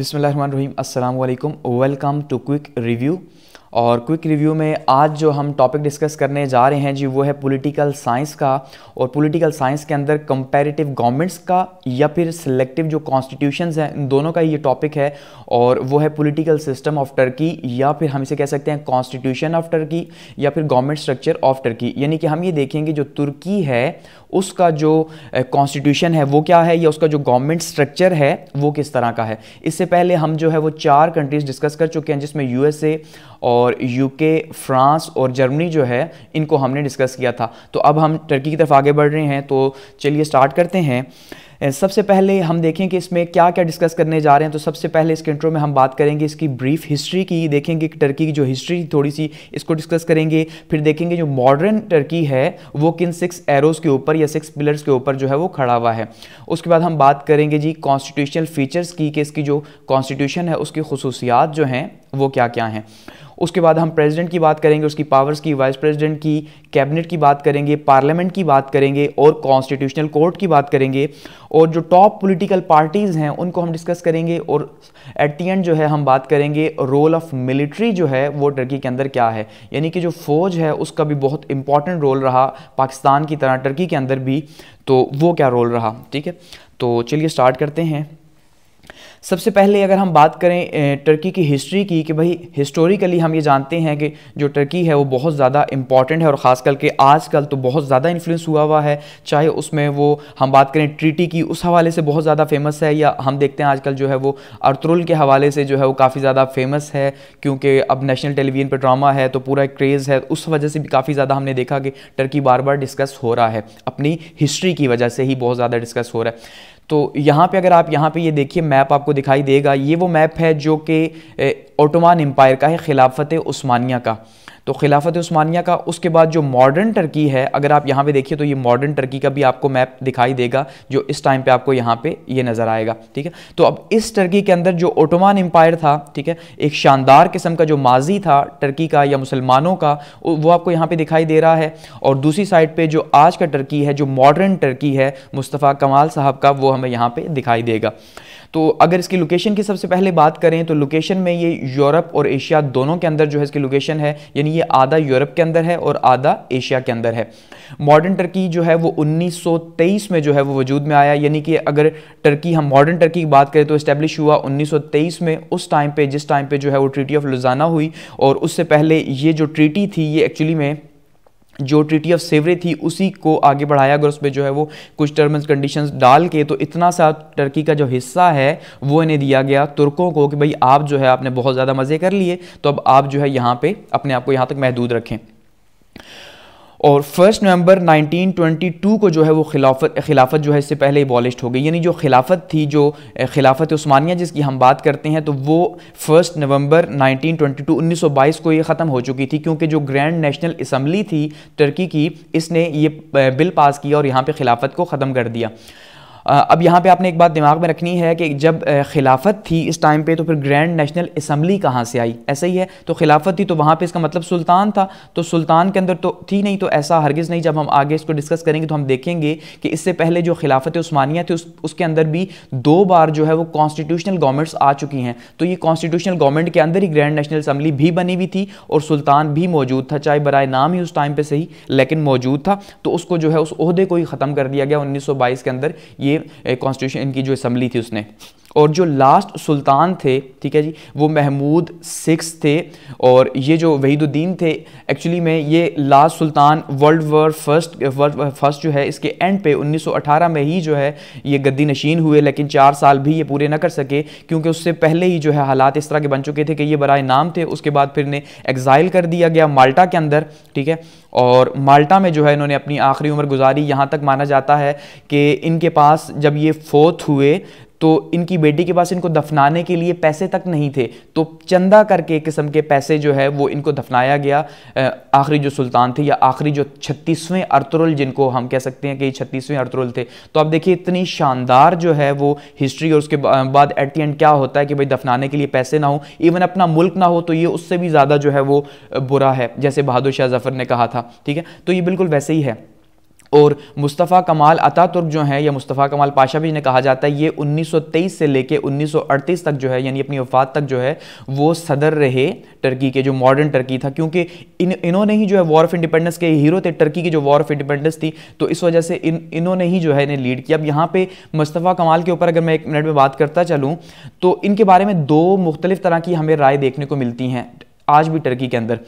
बिसमीम अल्लाम welcome to quick review और क्विक रिव्यू में आज जो हम टॉपिक डिस्कस करने जा रहे हैं जी वो है पॉलिटिकल साइंस का और पॉलिटिकल साइंस के अंदर कंपैरेटिव गवर्नमेंट्स का या फिर सिलेक्टिव जो कॉन्स्टिट्यूशंस हैं इन दोनों का ये टॉपिक है और वो है पॉलिटिकल सिस्टम ऑफ टर्की या फिर हम इसे कह सकते हैं कॉन्स्टिट्यूशन ऑफ टर्की या फिर गवर्नमेंट स्ट्रक्चर ऑफ टर्की यानी कि हम ये देखेंगे जो तुर्की है उसका जो कॉन्स्टिट्यूशन है वो क्या है या उसका जो गवर्नमेंट स्ट्रक्चर है वो किस तरह का है इससे पहले हम जो है वो चार कंट्रीज डिस्कस कर चुके हैं जिसमें यूएसए और यूके फ्रांस और जर्मनी जो है इनको हमने डिस्कस किया था तो अब हम टर्की की तरफ आगे बढ़ रहे हैं तो चलिए स्टार्ट करते हैं सबसे पहले हम देखें कि इसमें क्या क्या डिस्कस करने जा रहे हैं तो सबसे पहले इसके इंट्रो में हम बात करेंगे इसकी ब्रीफ हिस्ट्री की देखेंगे कि टर्की की जो हिस्ट्री थोड़ी सी इसको डिस्कस करेंगे फिर देखेंगे जो मॉडर्न टर्की है वो किन सिक्स एरोज़ के ऊपर या सिक्स पिलर्स के ऊपर जो है वो खड़ा हुआ है उसके बाद हम बात करेंगे जी कॉन्स्टिट्यूशनल फीचर्स की कि इसकी जो कॉन्स्टिट्यूशन है उसकी खसूसियात जो हैं वो क्या क्या हैं उसके बाद हम प्रेसिडेंट की बात करेंगे उसकी पावर्स की वाइस प्रेसिडेंट की कैबिनेट की बात करेंगे पार्लियामेंट की बात करेंगे और कॉन्स्टिट्यूशनल कोर्ट की बात करेंगे और जो टॉप पॉलिटिकल पार्टीज़ हैं उनको हम डिस्कस करेंगे और एट दी एंड जो है हम बात करेंगे रोल ऑफ मिलिट्री जो है वो टर्की के अंदर क्या है यानी कि जो फ़ौज है उसका भी बहुत इंपॉर्टेंट रोल रहा पाकिस्तान की तरह टर्की के अंदर भी तो वो क्या रोल रहा ठीक है तो चलिए स्टार्ट करते हैं सबसे पहले अगर हम बात करें टर्की की हिस्ट्री की कि भाई हिस्टोरिकली हम ये जानते हैं कि जो टर्की है वो बहुत ज़्यादा इंपॉर्टेंट है और ख़ास करके आजकल तो बहुत ज़्यादा इन्फ्लुएंस हुआ हुआ है चाहे उसमें वो हम बात करें ट्रीटी की उस हवाले से बहुत ज़्यादा फेमस है या हम देखते हैं आजकल जो है वो अर्तुल के हवाले से जो है वो काफ़ी ज़्यादा फेमस है क्योंकि अब नेशनल टेलीविज़न पर ड्रामा है तो पूरा क्रेज़ है उस वजह से भी काफ़ी ज़्यादा हमने देखा कि टर्की बार बार डिस्कस हो रहा है अपनी हिस्ट्री की वजह से ही बहुत ज़्यादा डिस्कस हो रहा है तो यहाँ पे अगर आप यहाँ पे ये देखिए मैप आपको दिखाई देगा ये वो मैप है जो कि ओटोमान एम्पायर का है खिलाफत उस्मानिया का तो खिलाफत उस्मानिया का उसके बाद जो मॉडर्न टर्की है अगर आप यहाँ पे देखिए तो ये मॉडर्न टर्की का भी आपको मैप दिखाई देगा जो इस टाइम पे आपको यहाँ पे ये नज़र आएगा ठीक है तो अब इस टर्की के अंदर जो ओटोमान एम्पायर था ठीक है एक शानदार किस्म का जो माजी था टर्की का या मुसलमानों का वो आपको यहाँ पर दिखाई दे रहा है और दूसरी साइड पर जो आज का टर्की है जो मॉडर्न टर्की है मुस्तफ़ा कमाल साहब का वो हमें यहाँ पर दिखाई देगा तो अगर इसकी लोकेशन की सबसे पहले बात करें तो लोकेशन में ये यूरोप और एशिया दोनों के अंदर जो है इसकी लोकेशन है यानी ये आधा यूरोप के अंदर है और आधा एशिया के अंदर है मॉडर्न टर्की जो है वो 1923 में जो है वो वजूद में आया यानी कि अगर टर्की हम मॉडर्न टर्की की बात करें तो इस्टेब्लिश हुआ 1923 में उस टाइम पे जिस टाइम पे जो है वो ट्रीटी ऑफ लुजाना हुई और उससे पहले ये जो ट्रीटी थी ये एक्चुअली में जो ट्रीटी ऑफ सेवरे थी उसी को आगे बढ़ाया अगर उसमें जो है वो कुछ टर्म एंड कंडीशंस डाल के तो इतना सा टर्की का जो हिस्सा है वो इन्हें दिया गया तुर्कों को कि भाई आप जो है आपने बहुत ज़्यादा मज़े कर लिए तो अब आप जो है यहाँ पे अपने आप को यहाँ तक महदूद रखें और फर्स्ट नवंबर 1922 को जो है वो खिलाफत खिलाफत जो है इससे पहले इबॉलिश्ड हो गई यानी जो खिलाफत थी जो खिलाफत उस्मानिया जिसकी हम बात करते हैं तो वो फर्स्ट नवंबर 1922 1922 को ये ख़त्म हो चुकी थी क्योंकि जो ग्रैंड नेशनल इसम्बली थी तुर्की की इसने ये बिल पास किया और यहाँ पर खिलाफत को ख़त्म कर दिया अब यहाँ पे आपने एक बात दिमाग में रखनी है कि जब खिलाफत थी इस टाइम पे तो फिर ग्रैंड नेशनल असम्बली कहाँ से आई ऐसा ही है तो खिलाफत थी तो वहाँ पे इसका मतलब सुल्तान था तो सुल्तान के अंदर तो थी नहीं तो ऐसा हरगिज़ नहीं जब हम आगे इसको डिस्कस करेंगे तो हम देखेंगे कि इससे पहले जो खिलाफत उस्मानिया थी उस, उसके अंदर भी दो बार जो है वो कॉन्स्टिट्यूशनल गवर्नमेंट्स आ चुकी हैं तो ये कॉन्स्टिट्यूशनल गवर्नमेंट के अंदर ही ग्रैंड नेशनल असम्बली भी बनी हुई थी और सुल्तान भी मौजूद था चाहे बरए नाम ही उस टाइम पर सही लेकिन मौजूद था तो उसको जो है उसदे को ही ख़त्म कर दिया गया उन्नीस के अंदर ये ये कॉन्स्टिट्यूशन इनकी जो असम्बली थी उसने और जो लास्ट सुल्तान थे ठीक है जी वो महमूद सिक्स थे और ये जो वहीदुद्दीन थे एक्चुअली में ये लास्ट सुल्तान world war first world first जो है इसके एंड पे 1918 में ही जो है ये गद्दी नशीन हुए लेकिन चार साल भी ये पूरे ना कर सके क्योंकि उससे पहले ही जो है हालात इस तरह के बन चुके थे कि ये बरए नाम थे उसके बाद फिर इन्हें एग्ज़ाइल कर दिया गया माल्टा के अंदर ठीक है और माल्टा में जो है इन्होंने अपनी आखिरी उम्र गुजारी यहाँ तक माना जाता है कि इनके पास जब ये फोत हुए तो इनकी बेटी के पास इनको दफनाने के लिए पैसे तक नहीं थे तो चंदा करके किस्म के पैसे जो है वो इनको दफनाया गया आखिरी जो सुल्तान थे या आखिरी जो छत्तीसवें अर्तरुल जिनको हम कह सकते हैं कि छत्तीसवें अर्तरुल थे तो आप देखिए इतनी शानदार जो है वो हिस्ट्री और उसके बाद एट दी एंड क्या होता है कि भाई दफनाने के लिए पैसे ना हो इवन अपना मुल्क ना हो तो ये उससे भी ज़्यादा जो है वो बुरा है जैसे बहादुर शाह जफर ने कहा था ठीक है तो ये बिल्कुल वैसे ही है और मुस्तफ़ा कमाल अतातुर्क जो है या मुस्तफ़ा कमाल पाशा भी इन्हें कहा जाता है ये 1923 से लेके 1938 तक जो है यानी अपनी वफात तक जो है वो सदर रहे टर्की के जो मॉडर्न टर्की था क्योंकि इन इन्होंने ही जो है वॉर ऑफ इंडिपेंडेंस के हीरो थे टर्की की जो वॉर ऑफ इंडिपेंडेंस थी तो इस वजह से इन इन्होंने ही जो है इन्हें लीड किया अब यहाँ पर मुस्तफ़ा कमाल के ऊपर अगर मैं एक मिनट में बात करता चलूँ तो इनके बारे में दो मुख्तलिफ तरह की हमें राय देखने को मिलती हैं आज भी टर्की के अंदर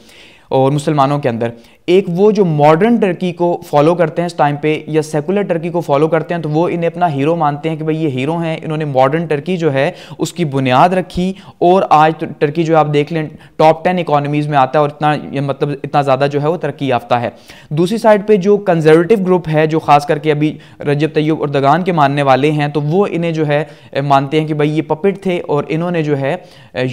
और मुसलमानों के अंदर एक वो जो मॉडर्न टर्की को फॉलो करते हैं इस टाइम पे या सेकुलर टर्की को फॉलो करते हैं तो वो इन्हें अपना हीरो मानते हैं कि भाई ये हीरो हैं इन्होंने मॉडर्न टर्की जो है उसकी बुनियाद रखी और आज तो टर्की जो आप देख लें टॉप टेन इकोनॉमीज़ में आता है और इतना मतलब इतना ज़्यादा जो है वो तरक्की याफ्ता है दूसरी साइड पर जो कंजर्वेटिव ग्रुप है जो खास करके अभी रजब तैयब और दगान के मानने वाले हैं तो वो इन्हें जो है मानते हैं कि भाई ये पपिट थे और इन्होंने जो है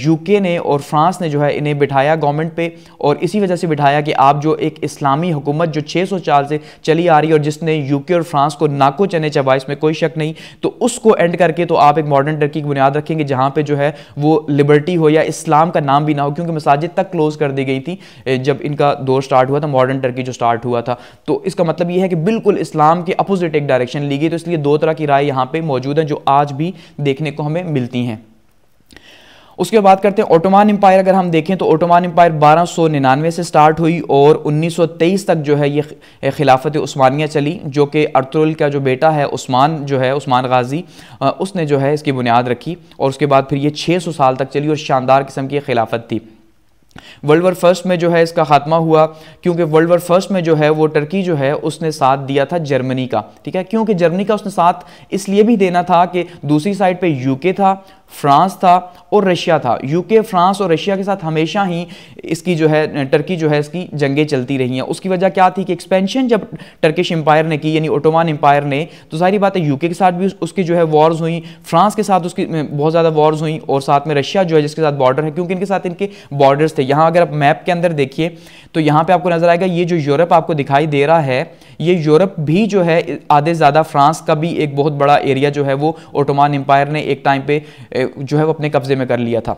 यूके ने और फ्रांस ने जो है इन्हें बिठाया गवर्नमेंट पे और इसी वजह से बिठाया कि आप जो एक इस्लामी हुकूमत जो 600 साल से चली आ रही है और जिसने यूके और फ्रांस को नाको चने चबा इसमें कोई शक नहीं तो उसको एंड करके तो आप एक मॉडर्न टर्की की बुनियाद रखेंगे जहां पर जो है वो लिबर्टी हो या इस्लाम का नाम भी ना हो क्योंकि मसाजिद तक क्लोज कर दी गई थी जब इनका दौर स्टार्ट हुआ था मॉडर्न टर्की जो स्टार्ट हुआ था तो इसका मतलब यह है कि बिल्कुल इस्लाम के अपोजिट एक डायरेक्शन ली गई तो इसलिए दो तरह की राय यहाँ पर मौजूद है जो आज भी देखने को हमें मिलती हैं उसके बाद करते हैं ओटोमान एम्पायर अगर हम देखें तो ओटोमान एम्पायर बारह सौ निन्यानवे से स्टार्ट हुई और उन्नीस सौ तेईस तक जो है ये खिलाफत उस्मानिया चली जो कि अर्तुल का जो बेटा है उस्मान जो है उस्मान गाजी उसने जो है इसकी बुनियाद रखी और उसके बाद फिर ये छः सौ साल तक चली और शानदार किस्म की खिलाफत थी वर्ल्ड वर फर्स्ट में जो है इसका खात्मा हुआ क्योंकि वर्ल्ड वर फर्स्ट में जो है वो टर्की जो है उसने साथ दिया था जर्मनी का ठीक है क्योंकि जर्मनी का उसने साथ इसलिए भी देना था कि दूसरी साइड पे यूके था फ्रांस था और रशिया था यूके फ्रांस और रशिया के साथ हमेशा ही इसकी जो है टर्की जो है इसकी जंगें चलती रही हैं उसकी वजह क्या थी कि एक्सपेंशन जब टर्किश एम्पायर ने की यानी ओटोमान एम्पायर ने तो सारी बात है यूके के साथ भी उसकी जो है वॉर्स हुई फ्रांस के साथ उसकी बहुत ज़्यादा वॉर्स हुई और साथ में रशिया जो है जिसके साथ बॉर्डर है क्योंकि इनके साथ इनके बॉर्डर्स थे यहाँ अगर आप मैप के अंदर देखिए तो यहाँ पर आपको नजर आएगा ये जो यूरोप आपको दिखाई दे रहा है ये यूरोप भी जो है आधे ज़्यादा फ्रांस का भी एक बहुत बड़ा एरिया जो है वो ओटोमान एम्पायर ने एक टाइम पर जो है वो अपने कब्जे में कर लिया था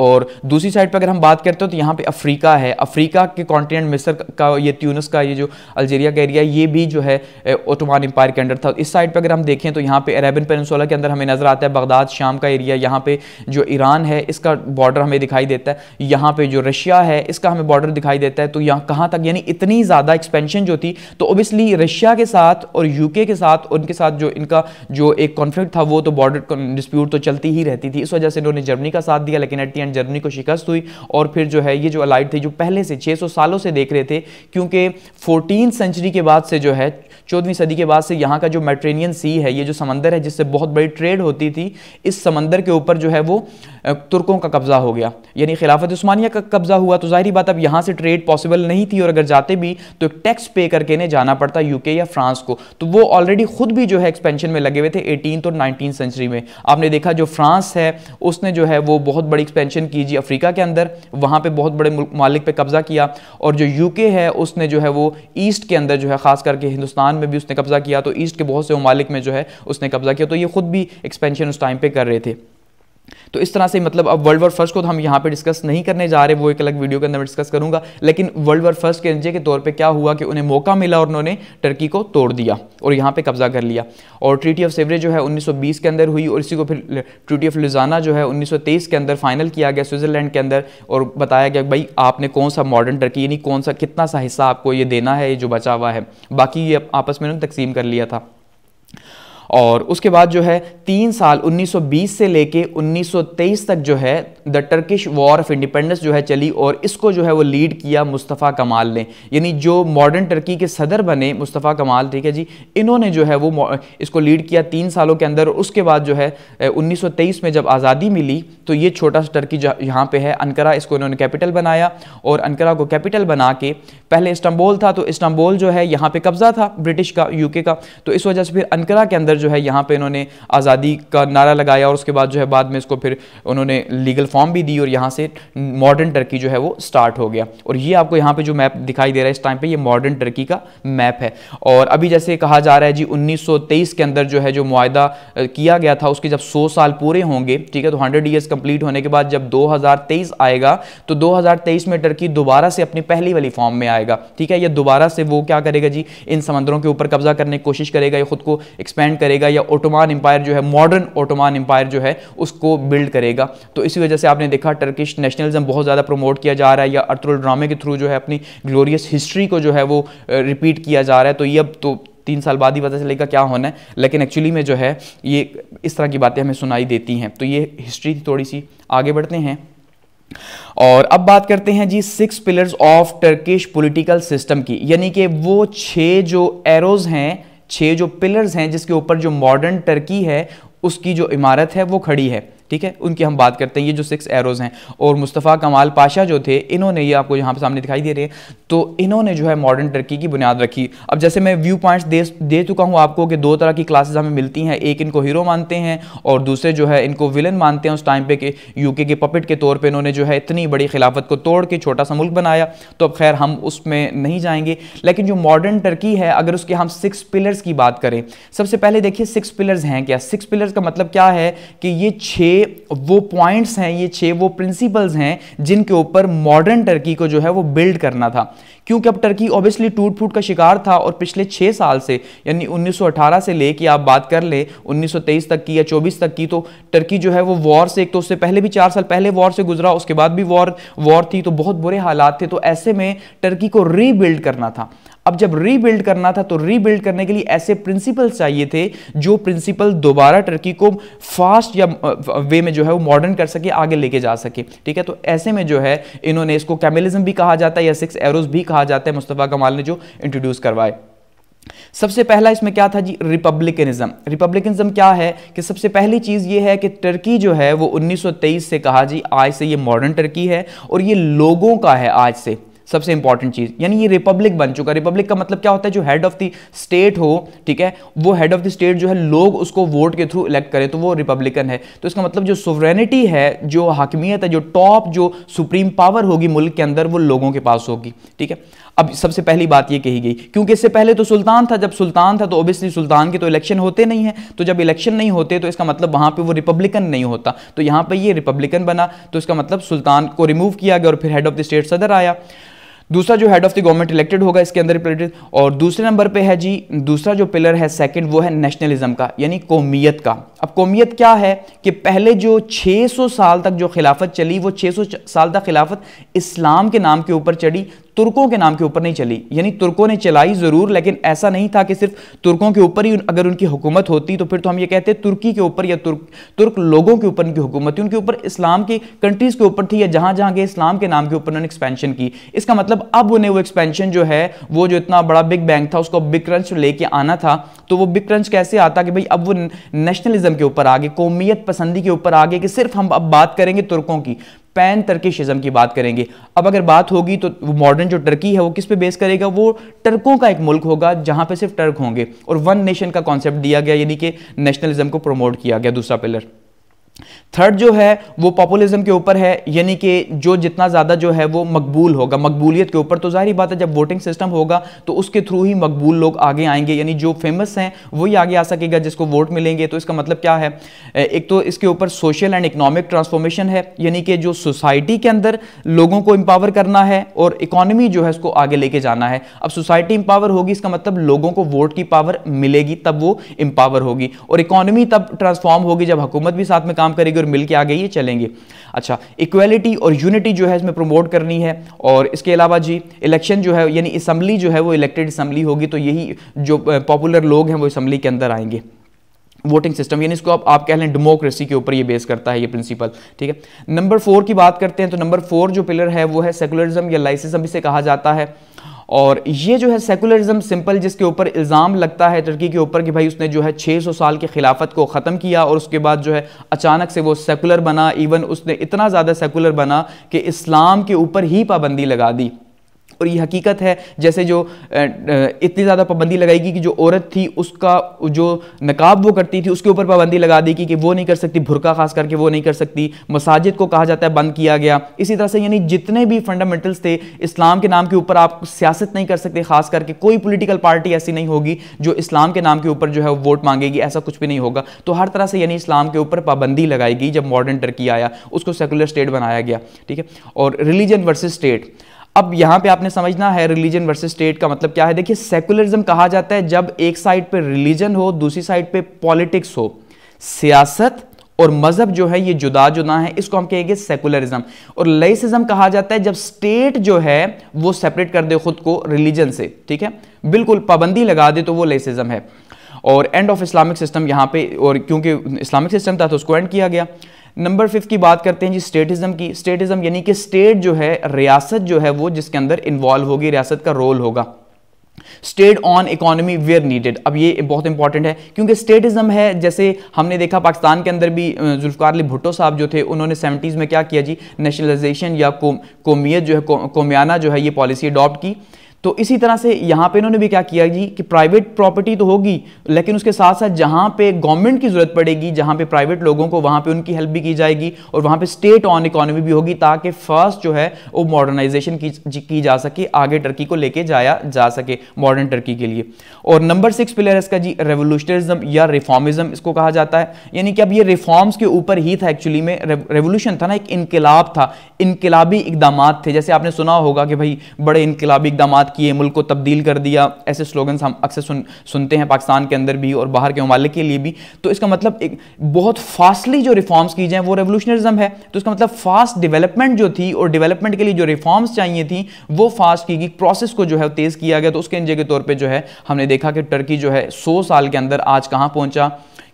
और दूसरी साइड पर अगर हम बात करते हो तो यहाँ पे अफ्रीका है अफ्रीका के कॉन्टिनेंट मिस्र का ये ट्यूनस का ये जो अल्जीरिया का एरिया ये भी जो है ओटोमान एम्पायर के अंडर था इस साइड पर अगर हम देखें तो यहाँ पे अरेबन पेनसोला के अंदर हमें नज़र आता है बगदाद शाम का एरिया यहाँ पे जो ईरान है इसका बॉर्डर हमें दिखाई देता है यहाँ पर जो रशिया है इसका हमें बॉर्डर दिखाई देता है तो यहाँ कहाँ तक यानी इतनी ज़्यादा एक्सपेंशन जो थी तो ओबियसली रशिया के साथ और यू के साथ उनके साथ जो इनका जो एक कॉन्फ्लिक्ट था वो तो बॉर्डर डिस्प्यूट तो चलती ही रहती थी इस वजह से इन्होंने जर्मनी का साथ दिया लेकिन एट एंड जर्मनी को शिकस्त हुई और फिर जो है ये जो अलाइड थे जो पहले से 600 सालों से देख रहे थे क्योंकि फोर्टीन सेंचुरी के बाद से जो है चौदहवीं सदी के बाद से यहाँ का जो मेट्रेनियन सी है ये जो समंदर है जिससे बहुत बड़ी ट्रेड होती थी इस समंदर के ऊपर जो है वो तुर्कों का कब्जा हो गया यानी खिलाफत उस्मानिया का कब्जा हुआ तो जाहिर बात अब यहाँ से ट्रेड पॉसिबल नहीं थी और अगर जाते भी तो टैक्स पे करके ने जाना पड़ता यूके या फ्रांस को तो वो ऑलरेडी खुद भी जो है एक्सपेंशन में लगे हुए थे एटीन और नाइनटीन सेंचुरी में आपने देखा जो फ्रांस है उसने जो है वो बहुत बड़ी एक्सपेंशन एक्सपेंशन की जी अफ्रीका के अंदर वहाँ पर बहुत बड़े मालिक पर कब्ज़ा किया और जो यूके है उसने जो है वो ईस्ट के अंदर जो है ख़ास करके हिंदुस्तान में भी उसने कब्ज़ा किया तो ईस्ट के बहुत से ममालिक में जो है उसने कब्ज़ा किया तो ये खुद भी एक्सपेंशन उस टाइम पर कर रहे थे तो इस तरह से मतलब अब वर्ल्ड वॉर फर्स्ट को तो हम यहाँ पे डिस्कस नहीं करने जा रहे वो एक अलग वीडियो के अंदर डिस्कस करूंगा लेकिन वर्ल्ड वॉर फर्स्ट के नतीजे के तौर पे क्या हुआ कि उन्हें मौका मिला और उन्होंने टर्की को तोड़ दिया और यहाँ पे कब्जा कर लिया और ट्रीटी ऑफ सेवरेज जो है 1920 के अंदर हुई और इसी को फिर ट्रीटी ऑफ लुजाना जो है उन्नीस के अंदर फाइनल किया गया स्विट्जरलैंड के अंदर और बताया गया भाई आपने कौन सा मॉडर्न टर्की यानी कौन सा कितना सा हिस्सा आपको ये देना है ये जो बचा हुआ है बाकी ये आपस में उन्होंने तकसीम कर लिया था और उसके बाद जो है तीन साल 1920 से लेके 1923 तक जो है the Turkish war of independence जो है चली और इसको जो है वो लीड किया मुस्तफ़ा कमाल ने यानी जो मॉडर्न टर्की के सदर बने मुस्तफ़ा कमाल ठीक है जी इन्होंने जो है वो इसको लीड किया तीन सालों के अंदर उसके बाद जो है 1923 में जब आज़ादी मिली तो ये छोटा सा टर्की यहाँ पे है अनकरा इसको इन्होंने कैपिटल बनाया और अनकरा को कैपिटल बना के पहले इस्तांबुल था तो इस्तांबुल जो है यहाँ पर कब्ज़ा था ब्रिटिश का यूके का तो इस वजह से फिर अनकरा के अंदर जो है यहाँ पे इन्होंने आज़ादी का नारा लगाया और उसके बाद जो है बाद में इसको फिर उन्होंने लीगल फॉर्म भी दी और यहाँ से मॉडर्न टर्की जो है वो स्टार्ट हो गया और ये आपको यहाँ पे जो मैप दिखाई दे रहा है इस टाइम पे ये मॉडर्न टर्की का मैप है और अभी जैसे कहा जा रहा है जी उन्नीस के अंदर जो है जो माहा किया गया था उसके जब सौ साल पूरे होंगे ठीक है तो हंड्रेड ईयर्स कंप्लीट होने के बाद जब दो आएगा तो दो में टर्की दोबारा से अपनी पहली वाली फॉर्म में आएगा ठीक है या दोबारा से वो क्या करेगा जी इन समंदरों के ऊपर कब्जा करने की कोशिश करेगा या खुद को एक्सपेंड करेगा या ओटोमान एम्पायर जो है मॉडर्न ओटोमान एम्पायर जो है उसको बिल्ड करेगा तो इसी वजह से आपने देखा टर्किश नेशनलिज्म बहुत ज़्यादा प्रमोट किया जा रहा है या अर्थुल ड्रामे के थ्रू जो है अपनी ग्लोरियस हिस्ट्री को जो है वो रिपीट किया जा रहा है तो ये अब तो तीन साल बाद ही पता चलेगा क्या होना है लेकिन एक्चुअली में जो है ये इस तरह की बातें हमें सुनाई देती हैं तो ये हिस्ट्री थी थोड़ी सी आगे बढ़ते हैं और अब बात करते हैं जी six pillars of Turkish political system की यानी कि वो छह जो एरोज हैं छः जो पिलर्स हैं जिसके ऊपर जो मॉडर्न टर्की है उसकी जो इमारत है वो खड़ी है ठीक है उनकी हम बात करते हैं ये जो सिक्स एरोज़ हैं और मुस्तफ़ा कमाल पाशा जो थे इन्होंने ये आपको यहाँ पर सामने दिखाई दे रहे हैं तो इन्होंने जो है मॉडर्न टर्की की बुनियाद रखी अब जैसे मैं व्यू पॉइंट्स दे दे चुका हूँ आपको कि दो तरह की क्लासेस हमें मिलती हैं एक इनको हीरो मानते हैं और दूसरे जो है इनको विलन मानते हैं उस टाइम पे कि यूके के पपिट के तौर पर इन्होंने जो है इतनी बड़ी खिलाफत को तोड़ के छोटा सा मुल्क बनाया तो अब खैर हम उसमें नहीं जाएंगे लेकिन जो मॉडर्न टर्की है अगर उसके हम सिक्स पिलर्स की बात करें सबसे पहले देखिए सिक्स पिलर्स हैं क्या सिक्स पिलर्स का मतलब क्या है कि ये छः वो पॉइंट्स हैं ये छः वो प्रिंसिपल्स हैं जिनके ऊपर मॉडर्न टर्की को जो है वो बिल्ड करना था क्योंकि अब टर्की ऑब्वियसली टूट फूट का शिकार था और पिछले छः साल से यानी 1918 से ले कि आप बात कर ले 1923 तक की या 24 तक की तो टर्की जो है वो वॉर से एक तो उससे पहले भी चार साल पहले वॉर से गुजरा उसके बाद भी वॉर वॉर थी तो बहुत बुरे हालात थे तो ऐसे में टर्की को रीबिल्ड करना था अब जब रीबिल्ड करना था तो रीबिल्ड करने के लिए ऐसे प्रिंसिपल चाहिए थे जो प्रिंसिपल दोबारा टर्की को फास्ट या वे में जो है वो मॉडर्न कर सके आगे लेके जा सके ठीक है तो ऐसे में जो है इन्होंने इसको कैमिलिज्म भी कहा जाता है या सिक्स एरोज भी कहा जाता है मुस्तफ़ा कमाल ने जो इंट्रोड्यूस करवाए सबसे पहला इसमें क्या था जी रिपब्लिकनिज्म रिपब्लिकनिज्म क्या है कि सबसे पहली चीज़ ये है कि टर्की जो है वो 1923 से कहा जी आज से ये मॉडर्न टर्की है और ये लोगों का है आज से सबसे इंपॉर्टेंट चीज़ यानी ये रिपब्लिक बन चुका रिपब्लिक का मतलब क्या होता है जो हेड ऑफ द स्टेट हो ठीक है वो हेड ऑफ द स्टेट जो है लोग उसको वोट के थ्रू इलेक्ट करें तो वो रिपब्लिकन है तो इसका मतलब जो सोवरेनिटी है जो हकमियत है जो टॉप जो सुप्रीम पावर होगी मुल्क के अंदर वो लोगों के पास होगी ठीक है अब सबसे पहली बात ये कही गई क्योंकि इससे पहले तो सुल्तान था जब सुल्तान था तो ओबियसली सुल्तान के तो इलेक्शन होते नहीं है तो जब इलेक्शन नहीं होते तो इसका मतलब वहां पे वो रिपब्लिकन नहीं होता तो यहां पे ये रिपब्लिकन बना तो इसका मतलब सुल्तान को रिमूव किया गया और फिर हेड ऑफ द स्टेट सदर आया दूसरा जो head of the government elected होगा इसके अंदर रिप्रेजेंटेड और दूसरे नंबर पे है जी दूसरा जो पिलर है सेकंड वो है नेशनलिज्म का यानी कौमियत का अब कौमियत क्या है कि पहले जो 600 साल तक जो खिलाफत चली वो 600 साल तक खिलाफत इस्लाम के नाम के ऊपर चढ़ी तुर्कों के नाम के ऊपर नहीं चली यानी तुर्कों ने चलाई ज़रूर लेकिन ऐसा नहीं था कि सिर्फ तुर्कों के ऊपर ही अगर उनकी हुकूमत होती तो फिर तो हम ये कहते तुर्की के ऊपर या तुर्क तुर्क लोगों के ऊपर उनकी हुकूमत थी उनके ऊपर इस्लाम की कंट्रीज़ के ऊपर थी या जहां जहां गए इस्लाम के नाम के ऊपर उन्होंने एक्सपेंशन की इसका मतलब अब उन्हें वो एक्सपेंशन जो है वो जो इतना बड़ा बिग बैंग था उसको बिग क्रंच लेके आना था तो वो बिग क्रंच कैसे आता कि भाई अब वो नेशनलिज्म के ऊपर आगे कौमियत पसंदी के ऊपर आगे कि सिर्फ हम अब बात करेंगे तुर्कों की पैन तर्किशिज्म की बात करेंगे अब अगर बात होगी तो मॉडर्न जो टर्की है वो किस पे बेस करेगा वो टर्कों का एक मुल्क होगा जहां पे सिर्फ टर्क होंगे और वन नेशन का कॉन्सेप्ट दिया गया यानी कि नेशनलिज्म को प्रमोट किया गया दूसरा पिलर थर्ड जो है वो पॉपुलिज्म के ऊपर है यानी कि जो जितना ज़्यादा जो है वो मकबूल होगा मकबूलियत के ऊपर तो जाहिर बात है जब वोटिंग सिस्टम होगा तो उसके थ्रू ही मकबूल लोग आगे आएंगे यानी जो फेमस हैं वही आगे आ सकेगा जिसको वोट मिलेंगे तो इसका मतलब क्या है एक तो इसके ऊपर सोशल एंड इकोनॉमिक ट्रांसफॉर्मेशन है यानी कि जो सोसाइटी के अंदर लोगों को एम्पावर करना है और इकोनॉमी जो है उसको आगे लेके जाना है अब सोसाइटी एम्पावर होगी इसका मतलब लोगों को वोट की पावर मिलेगी तब वो एम्पावर होगी और इकोनॉमी तब ट्रांसफॉर्म होगी जब हुकूमत भी साथ में काम काम करेगी और मिलकर आगे ये चलेंगे अच्छा इक्वेलिटी और यूनिटी जो है इसमें प्रमोट करनी है और इसके अलावा जी इलेक्शन जो है यानी असम्बली जो है वो इलेक्टेड असम्बली होगी तो यही जो पॉपुलर लोग हैं वो असम्बली के अंदर आएंगे वोटिंग सिस्टम यानी इसको आप आप कह लें डेमोक्रेसी के ऊपर ये बेस करता है ये प्रिंसिपल ठीक है नंबर फोर की बात करते हैं तो नंबर फोर जो पिलर है वो है सेकुलरिज्म या लाइसिज्म इसे कहा जाता है और ये जो है सेकुलरिज्म सिंपल जिसके ऊपर इल्ज़ाम लगता है टर्की के ऊपर कि भाई उसने जो है 600 साल की खिलाफत को ख़त्म किया और उसके बाद जो है अचानक से वो सेकुलर बना इवन उसने इतना ज़्यादा सेकुलर बना कि इस्लाम के ऊपर ही पाबंदी लगा दी और ये हकीकत है जैसे जो इतनी ज़्यादा पाबंदी लगाएगी कि जो औरत थी उसका जो नकाब वो करती थी उसके ऊपर पाबंदी लगा देगी कि वो नहीं कर सकती भुरका खास करके वो नहीं कर सकती मसाजिद को कहा जाता है बंद किया गया इसी तरह से यानी जितने भी फंडामेंटल्स थे इस्लाम के नाम के ऊपर आप सियासत नहीं कर सकते खास करके कोई पोलिटिकल पार्टी ऐसी नहीं होगी जो इस्लाम के नाम के ऊपर जो है वो वोट मांगेगी ऐसा कुछ भी नहीं होगा तो हर तरह से यानी इस्लाम के ऊपर पाबंदी लगाई गई जब मॉडर्न टर्की आया उसको सेकुलर स्टेट बनाया गया ठीक है और रिलीजन वर्सेज स्टेट अब यहां पे आपने समझना है रिलीजन वर्सेस स्टेट का मतलब क्या है देखिए सेकुलरिज्म कहा जाता है जब एक साइड पे रिलीजन हो दूसरी साइड पे पॉलिटिक्स हो सियासत और मजहब जो है ये जुदा जुदा है इसको हम कहेंगे सेकुलरिज्म और लाइसिज्म कहा जाता है जब स्टेट जो है वो सेपरेट कर दे खुद को रिलीजन से ठीक है बिल्कुल पाबंदी लगा दे तो वो लाइसिज्म है और एंड ऑफ इस्लामिक सिस्टम यहां पे और क्योंकि इस्लामिक सिस्टम था तो उसको एंड किया गया नंबर फिफ्थ की बात करते हैं जी स्टेटिज्म की स्टेटिज्म यानी कि स्टेट जो है रियासत जो है वो जिसके अंदर इन्वॉल्व होगी रियासत का रोल होगा state on economy where needed अब ये बहुत इंपॉर्टेंट है क्योंकि स्टेटिज्म है जैसे हमने देखा पाकिस्तान के अंदर भी जुल्फकार अली भुट्टो साहब जो थे उन्होंने सेवेंटीज़ में क्या किया जी नेशनलाइजेशन या कौमियत जो है कौमियाना जो है ये पॉलिसी अडॉप्ट की तो इसी तरह से यहाँ पे इन्होंने भी क्या किया जी कि प्राइवेट प्रॉपर्टी तो होगी लेकिन उसके साथ साथ जहाँ पे गवर्नमेंट की ज़रूरत पड़ेगी जहाँ पे प्राइवेट लोगों को वहाँ पे उनकी हेल्प भी की जाएगी और वहाँ पे स्टेट ऑन इकोनॉमी भी होगी ताकि फर्स्ट जो है वो मॉडर्नाइजेशन की, की जा सके आगे टर्की को लेके जाया जा सके मॉडर्न टर्की के लिए और नंबर सिक्स पिलर इसका जी रेवोल्यूशनरिज्म या रिफॉर्मिज्म इसको कहा जाता है यानी कि अब ये रिफॉर्म्स के ऊपर ही था एक्चुअली में रेवोल्यूशन था ना एक इनकलाब था इनकलाबी इकदाम थे जैसे आपने सुना होगा कि भाई बड़े इनकलाबी इकदाम किए ये मुल्क को तब्दील कर दिया ऐसे स्लोगन्स हम अक्सर सुन सुनते हैं पाकिस्तान के अंदर भी और बाहर के ममालिक के लिए भी तो इसका मतलब एक बहुत फास्टली जो रिफॉर्म्स की जाएँ वो रेवोल्यूशनरिज्म है तो इसका मतलब फास्ट डेवलपमेंट जो थी और डेवलपमेंट के लिए जो रिफॉर्म्स चाहिए थी वो फास्ट की गई प्रोसेस को जो है तेज़ किया गया तो उसके नजे के तौर पर जो है हमने देखा कि टर्की जो है सौ साल के अंदर आज कहाँ पहुँचा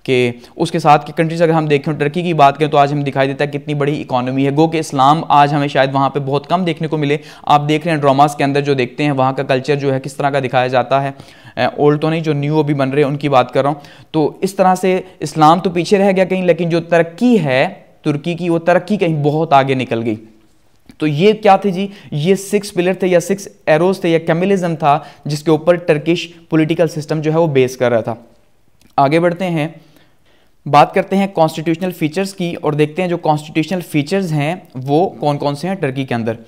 कि उसके साथ की कंट्रीज अगर हम देखें टर्की की बात करें तो आज हम दिखाई देता है कितनी बड़ी इकोनॉमी है गो कि इस्लाम आज हमें शायद वहाँ पर बहुत कम देखने को मिले आप देख रहे हैं ड्रामास के अंदर जो देखते हैं वहाँ का कल्चर जो है किस तरह का दिखाया जाता है ओल्ड तो नहीं जो न्यू अभी बन रहे हैं उनकी बात कर रहा हूँ तो इस तरह से इस्लाम तो पीछे रह गया कहीं लेकिन जो तरक्की है तुर्की की वो तरक्की कहीं बहुत आगे निकल गई तो ये क्या थे जी ये सिक्स पिलर थे या सिक्स एरोज थे या कैमिलिज्म था जिसके ऊपर टर्किश पॉलिटिकल सिस्टम जो है वो बेस कर रहा था आगे बढ़ते हैं बात करते हैं कॉन्स्टिट्यूशनल फीचर्स की और देखते हैं जो कॉन्स्टिट्यूशनल फीचर्स हैं वो कौन कौन से हैं टर्की के अंदर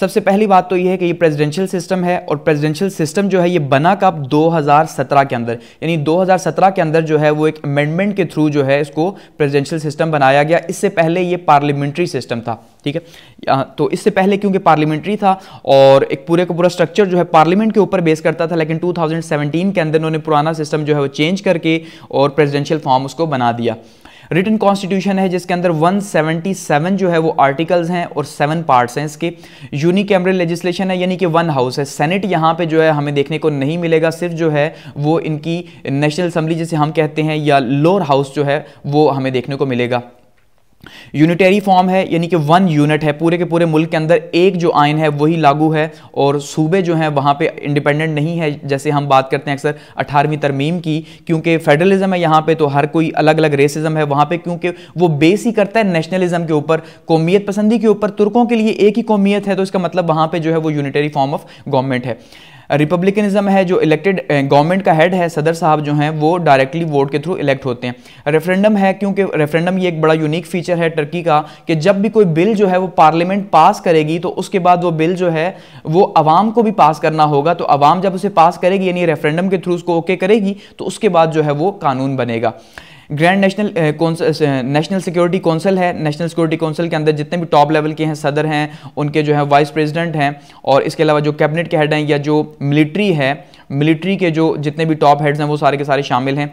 सबसे पहली बात तो यह है कि ये प्रेसिडेंशियल सिस्टम है और प्रेसिडेंशियल सिस्टम जो है ये बना कब 2017 के अंदर यानी 2017 के अंदर जो है वो एक अमेंडमेंट के थ्रू जो है इसको प्रेसिडेंशियल सिस्टम बनाया गया इससे पहले ये पार्लियामेंट्री सिस्टम था ठीक है तो इससे पहले क्योंकि पार्लियामेंट्री था और एक पूरे का पूरा स्ट्रक्चर जो है पार्लियामेंट के ऊपर बेस करता था लेकिन 2017 के अंदर उन्होंने पुराना सिस्टम जो है वो चेंज करके और प्रेसिडेंशियल फॉर्म उसको बना दिया रिटर्न कॉन्स्टिट्यूशन है जिसके अंदर 177 जो है वो आर्टिकल्स हैं और सेवन पार्ट्स हैं इसके यूनिक कैमरल लेजिस्लेशन है यानी कि वन हाउस है सेनेट यहाँ पे जो है हमें देखने को नहीं मिलेगा सिर्फ जो है वो इनकी नेशनल असम्बली जिसे हम कहते हैं या लोअर हाउस जो है वो हमें देखने को मिलेगा यूनिटरी फॉर्म है यानी कि वन यूनिट है पूरे के पूरे मुल्क के अंदर एक जो आयन है वही लागू है और सूबे जो हैं वहाँ पे इंडिपेंडेंट नहीं है जैसे हम बात करते हैं अक्सर अठारहवीं तरमीम की क्योंकि फेडरलिज्म है यहाँ पे तो हर कोई अलग अलग रेसिज्म है वहाँ पे क्योंकि वो बेस ही करता है नेशनलिज्म के ऊपर कौमियत पसंदी के ऊपर तुर्कों के लिए एक ही कौमियत है तो इसका मतलब वहाँ पर जो है वो यूनिटरी फॉर्म ऑफ गवर्नमेंट है रिपब्लिकनिज्म है जो इलेक्टेड गवर्नमेंट का हेड है सदर साहब जो हैं वो डायरेक्टली वोट के थ्रू इलेक्ट होते हैं रेफरेंडम है क्योंकि रेफरेंडम ये एक बड़ा यूनिक फीचर है टर्की का कि जब भी कोई बिल जो है वो पार्लियामेंट पास करेगी तो उसके बाद वो बिल जो है वो आवाम को भी पास करना होगा तो आवाम जब उसे पास करेगी यानी रेफरेंडम के थ्रू उसको ओके करेगी तो उसके बाद जो है वो कानून बनेगा Grand National National Security Council है नेशनल सिक्योरिटी काउंसिल के अंदर जितने भी टॉप लेवल के हैं सदर हैं उनके जो है वाइस प्रेसिडेंट हैं और इसके अलावा जो कैबिनेट के हेड हैं या जो मिलिट्री है मिलिट्री के जो जितने भी टॉप हेड्स हैं वो सारे के सारे शामिल हैं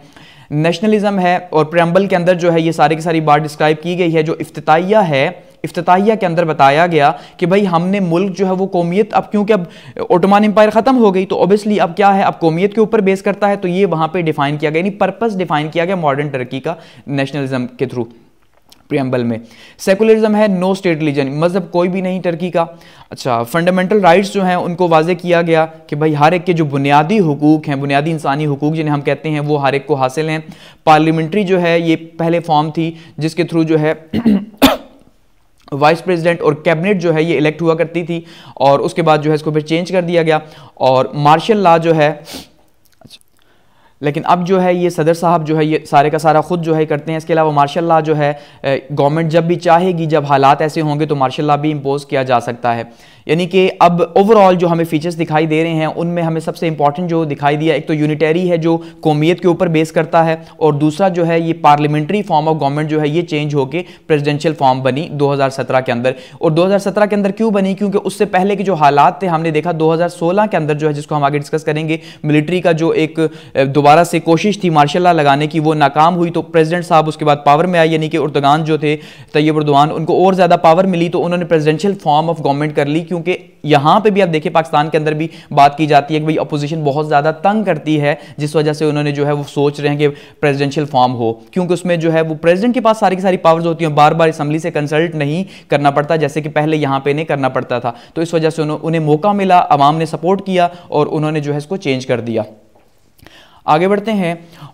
नेशनलिज्म है और प्रेम्बल के अंदर जो है ये सारे की सारी बात डिस्क्राइब की गई है जो अफ्ताहिया है अफ्ताहिया के अंदर बताया गया कि भाई हमने मुल्क जो है वो कौमियत अब क्योंकि अब ओटमान एम्पायर ख़त्म हो गई तो ओबियसली अब क्या है अब कौमियत के ऊपर बेस करता है तो ये वहाँ पर डिफाइन किया गया यानी पर्पज़ डिफाइन किया गया मॉडर्न टर्की का नेशनलिज्म के थ्रू प्रियम्बल में सेकुलरिज्म है नो स्टेट रिलीजन मज़हब कोई भी नहीं टर्की का अच्छा फंडामेंटल राइट्स जो हैं उनको वाजे किया गया कि भाई हर एक के जो बुनियादी हकूक़ हैं बुनियादी इंसानी हकूक़ जिन्हें हम कहते हैं वो हर एक को हासिल हैं पार्लियामेंट्री जो है ये पहले फॉर्म थी जिसके थ्रू जो है वाइस प्रेसिडेंट और कैबिनेट जो है ये इलेक्ट हुआ करती थी और उसके बाद जो है इसको फिर चेंज कर दिया गया और मार्शल लॉ जो है लेकिन अब जो है ये सदर साहब जो है ये सारे का सारा खुद जो है करते हैं इसके अलावा मार्शल लॉ जो है गवर्नमेंट जब भी चाहेगी जब हालात ऐसे होंगे तो मार्शल लॉ भी इम्पोज किया जा सकता है यानी कि अब ओवरऑल जो हमें फीचर्स दिखाई दे रहे हैं उनमें हमें सबसे इंपॉर्टेंट जो दिखाई दिया एक तो यूनिटेरी है जो कौमियत के ऊपर बेस करता है और दूसरा जो है ये पार्लियामेंट्री फॉर्म ऑफ गवर्नमेंट जो है ये चेंज होकर प्रेजिडेंशियल फॉर्म बनी दो के अंदर और दो के अंदर क्यों बनी क्योंकि उससे पहले के जो हालात थे हमने देखा दो के अंदर जो है जिसको हम आगे डिस्कस करेंगे मिलिट्री का जो एक दोबारा से कोशिश थी मार्शल लगाने की वो नाकाम हुई तो प्रेजिडेंट साहब उसके बाद पावर में आए यानी कि उर्दगान जो थे तैयब उर्दगान उनको और ज़्यादा पावर मिली तो उन्होंने प्रेजिडेंशियल फॉर्म ऑफ गवर्नमेंट कर ली क्योंकि क्योंकि यहां पे भी आप देखिए पाकिस्तान के अंदर भी बात की जाती है कि भाई अपोजिशन बहुत ज़्यादा तंग करती है जिस वजह से उन्होंने जो है वो सोच रहे हैं कि प्रेसिडेंशियल फॉर्म हो क्योंकि उसमें जो है वो प्रेसिडेंट के पास सारी की सारी पावर्स होती हैं बार बार असेंबली से कंसल्ट नहीं करना पड़ता जैसे कि पहले यहां पर नहीं करना पड़ता था तो इस वजह से उन्हें मौका मिला आवाम ने सपोर्ट किया और उन्होंने जो है इसको चेंज कर दिया आगे बढ़ते हैं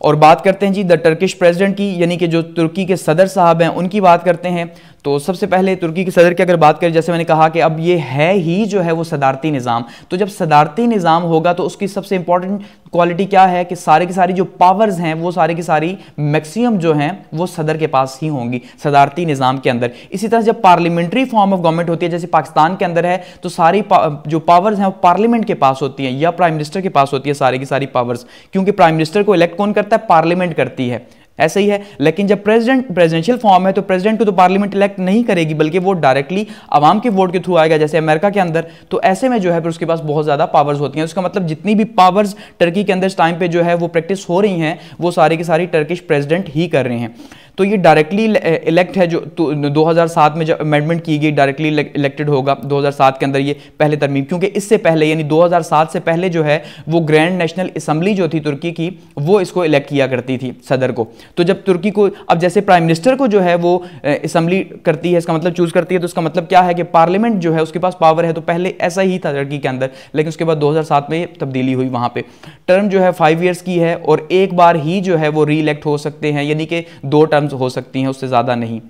और बात करते हैं जी द टर्किश प्रेसिडेंट की यानी कि जो तुर्की के सदर साहब हैं उनकी बात करते हैं तो सबसे पहले तुर्की के सदर की अगर बात करें जैसे मैंने कहा कि अब ये है ही जो है वो सदारती निज़ाम तो जब सदारती निज़ाम होगा तो उसकी सबसे इंपॉर्टेंट क्वालिटी क्या है कि सारे की सारी जो पावर्स हैं वो सारे की सारी मैक्सिमम जो हैं वो सदर के पास ही होंगी सदारती निज़ाम के अंदर इसी तरह जब पार्लियामेंट्री फॉर्म ऑफ गवर्नमेंट होती है जैसे पाकिस्तान के अंदर है तो सारी पा जो पावर्स हैं वो पार्लियामेंट के पास होती हैं या प्राइम मिनिस्टर के पास होती है सारी की सारी पावर्स क्योंकि प्राइम मिनिस्टर को इलेक्ट कौन करता है पार्लियामेंट करती है ऐसे ही है लेकिन जब प्रेसिडेंट प्रेसिडेंशियल फॉर्म है तो प्रेसिडेंट को तो पार्लियामेंट इलेक्ट नहीं करेगी बल्कि वो डायरेक्टली आवाम के वोट के थ्रू आएगा जैसे अमेरिका के अंदर तो ऐसे में जो है फिर उसके पास बहुत ज़्यादा पावर्स होती हैं उसका मतलब जितनी भी पावर्स टर्की के अंदर इस टाइम पर जो है वो प्रैक्टिस हो रही हैं वो सारी की सारी टर्किश प्रेजिडेंट ही कर रहे हैं तो ये डायरेक्टली इलेक्ट eh, है जो तो 2007 में जब अमेंडमेंट की गई डायरेक्टली इलेक्टेड होगा 2007 के अंदर ये पहले तरमीम क्योंकि इससे पहले यानी 2007 से पहले जो है वो ग्रैंड नेशनल असम्बली जो थी तुर्की की वो इसको इलेक्ट किया करती थी सदर को तो जब तुर्की को अब जैसे प्राइम मिनिस्टर को जो है वो असम्बली eh, करती है इसका मतलब चूज़ करती है तो इसका मतलब क्या है कि पार्लियामेंट जो है उसके पास पावर है तो पहले ऐसा ही था तुर्की के अंदर लेकिन उसके बाद दो में तब्दीली हुई वहाँ पर टर्म जो है फाइव ईयर्स की है और एक बार ही जो है वो री इलेक्ट हो सकते हैं यानी कि दो टर्म टर्म्स हो सकती हैं उससे ज़्यादा नहीं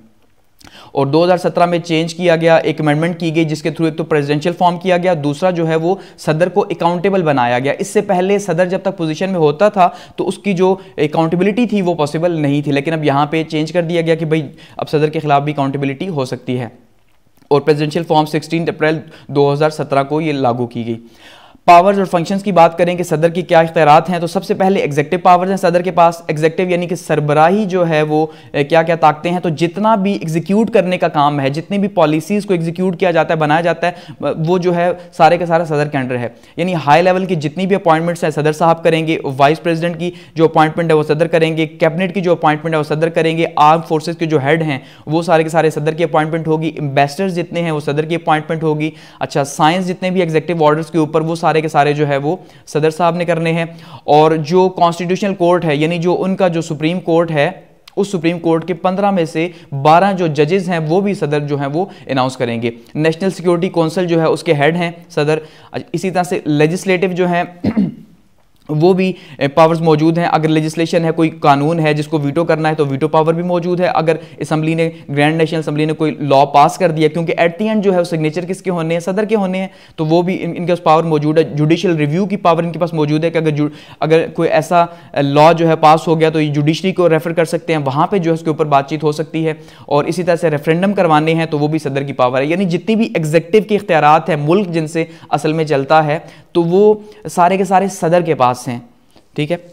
और 2017 में चेंज किया गया एक अमेंडमेंट की गई जिसके थ्रू एक तो प्रेसिडेंशियल फॉर्म किया गया दूसरा जो है वो सदर को अकाउंटेबल बनाया गया इससे पहले सदर जब तक पोजीशन में होता था तो उसकी जो अकाउंटेबिलिटी थी वो पॉसिबल नहीं थी लेकिन अब यहां पे चेंज कर दिया गया कि भाई अब सदर के खिलाफ भी अकाउंटेबिलिटी हो सकती है और प्रेजिडेंशियल फॉर्म सिक्सटीन अप्रैल दो को ये लागू की गई पावर्स और फंक्शंस की बात करें कि सदर की क्या इख्तियारत हैं तो सबसे पहले एग्जेक्टिव पावर्स हैं सदर के पास एग्जेक्टिव यानी कि सरबराही जो है वो क्या क्या ताकते हैं तो जितना भी एग्जीक्यूट करने का काम है जितनी भी पॉलिसीज़ को एग्जीक्यूट किया जाता है बनाया जाता है वो जो है सारे का सारा सदर के अंडर है यानी हाई लेवल की जितनी भी अपॉइंटमेंट्स हैं सदर साहब करेंगे वाइस प्रेजिडेंट की जो अपॉइंटमेंट है वो सदर करेंगे कैबिनेट की जो अपॉइंटमेंट है वो सदर करेंगे आर्म फोर्सेज के जो हेड हैं वो सारे के सारे सदर की अपॉइंटमेंट होगी एम्बेसडर्स जितने हैं वो सदर की अपॉइंटमेंट होगी अच्छा साइंस जितने भी एग्जेक्टिव ऑर्डर्स के ऊपर वो सारे सारे के सारे जो है वो सदर साहब ने करने हैं और जो कॉन्स्टिट्यूशनल कोर्ट है यानी जो उनका जो सुप्रीम कोर्ट है उस सुप्रीम कोर्ट के 15 में से 12 जो जजेस हैं वो भी सदर जो हैं वो अनाउंस करेंगे नेशनल सिक्योरिटी काउंसिल जो है उसके हेड हैं सदर इसी तरह से लेजिस्लेटिव जो हैं वो भी पावर्स मौजूद हैं अगर लेजिस्लेशन है कोई कानून है जिसको वीटो करना है तो वीटो पावर भी मौजूद है अगर असम्बली ने ग्रैंड नेशनल असम्बली ने कोई लॉ पास कर दिया क्योंकि एट दी एंड जो है सिग्नेचर किसके होने हैं सदर के होने हैं तो वो भी इन, इनके पास पावर मौजूद है जुडिशल रिव्यू की पावर इनके पास मौजूद है कि अगर अगर कोई ऐसा लॉ जो है पास हो गया तो ये जुडिशरी को रेफर कर सकते हैं वहाँ पर जो है उसके ऊपर बातचीत हो सकती है और इसी तरह से रेफरेंडम करवाने हैं तो वो भी सदर की पावर है यानी जितनी भी एग्जेक्टिव के इख्तियार हैं मुल्क जिनसे असल में चलता है तो वो सारे के सारे सदर के पास पास हैं ठीक है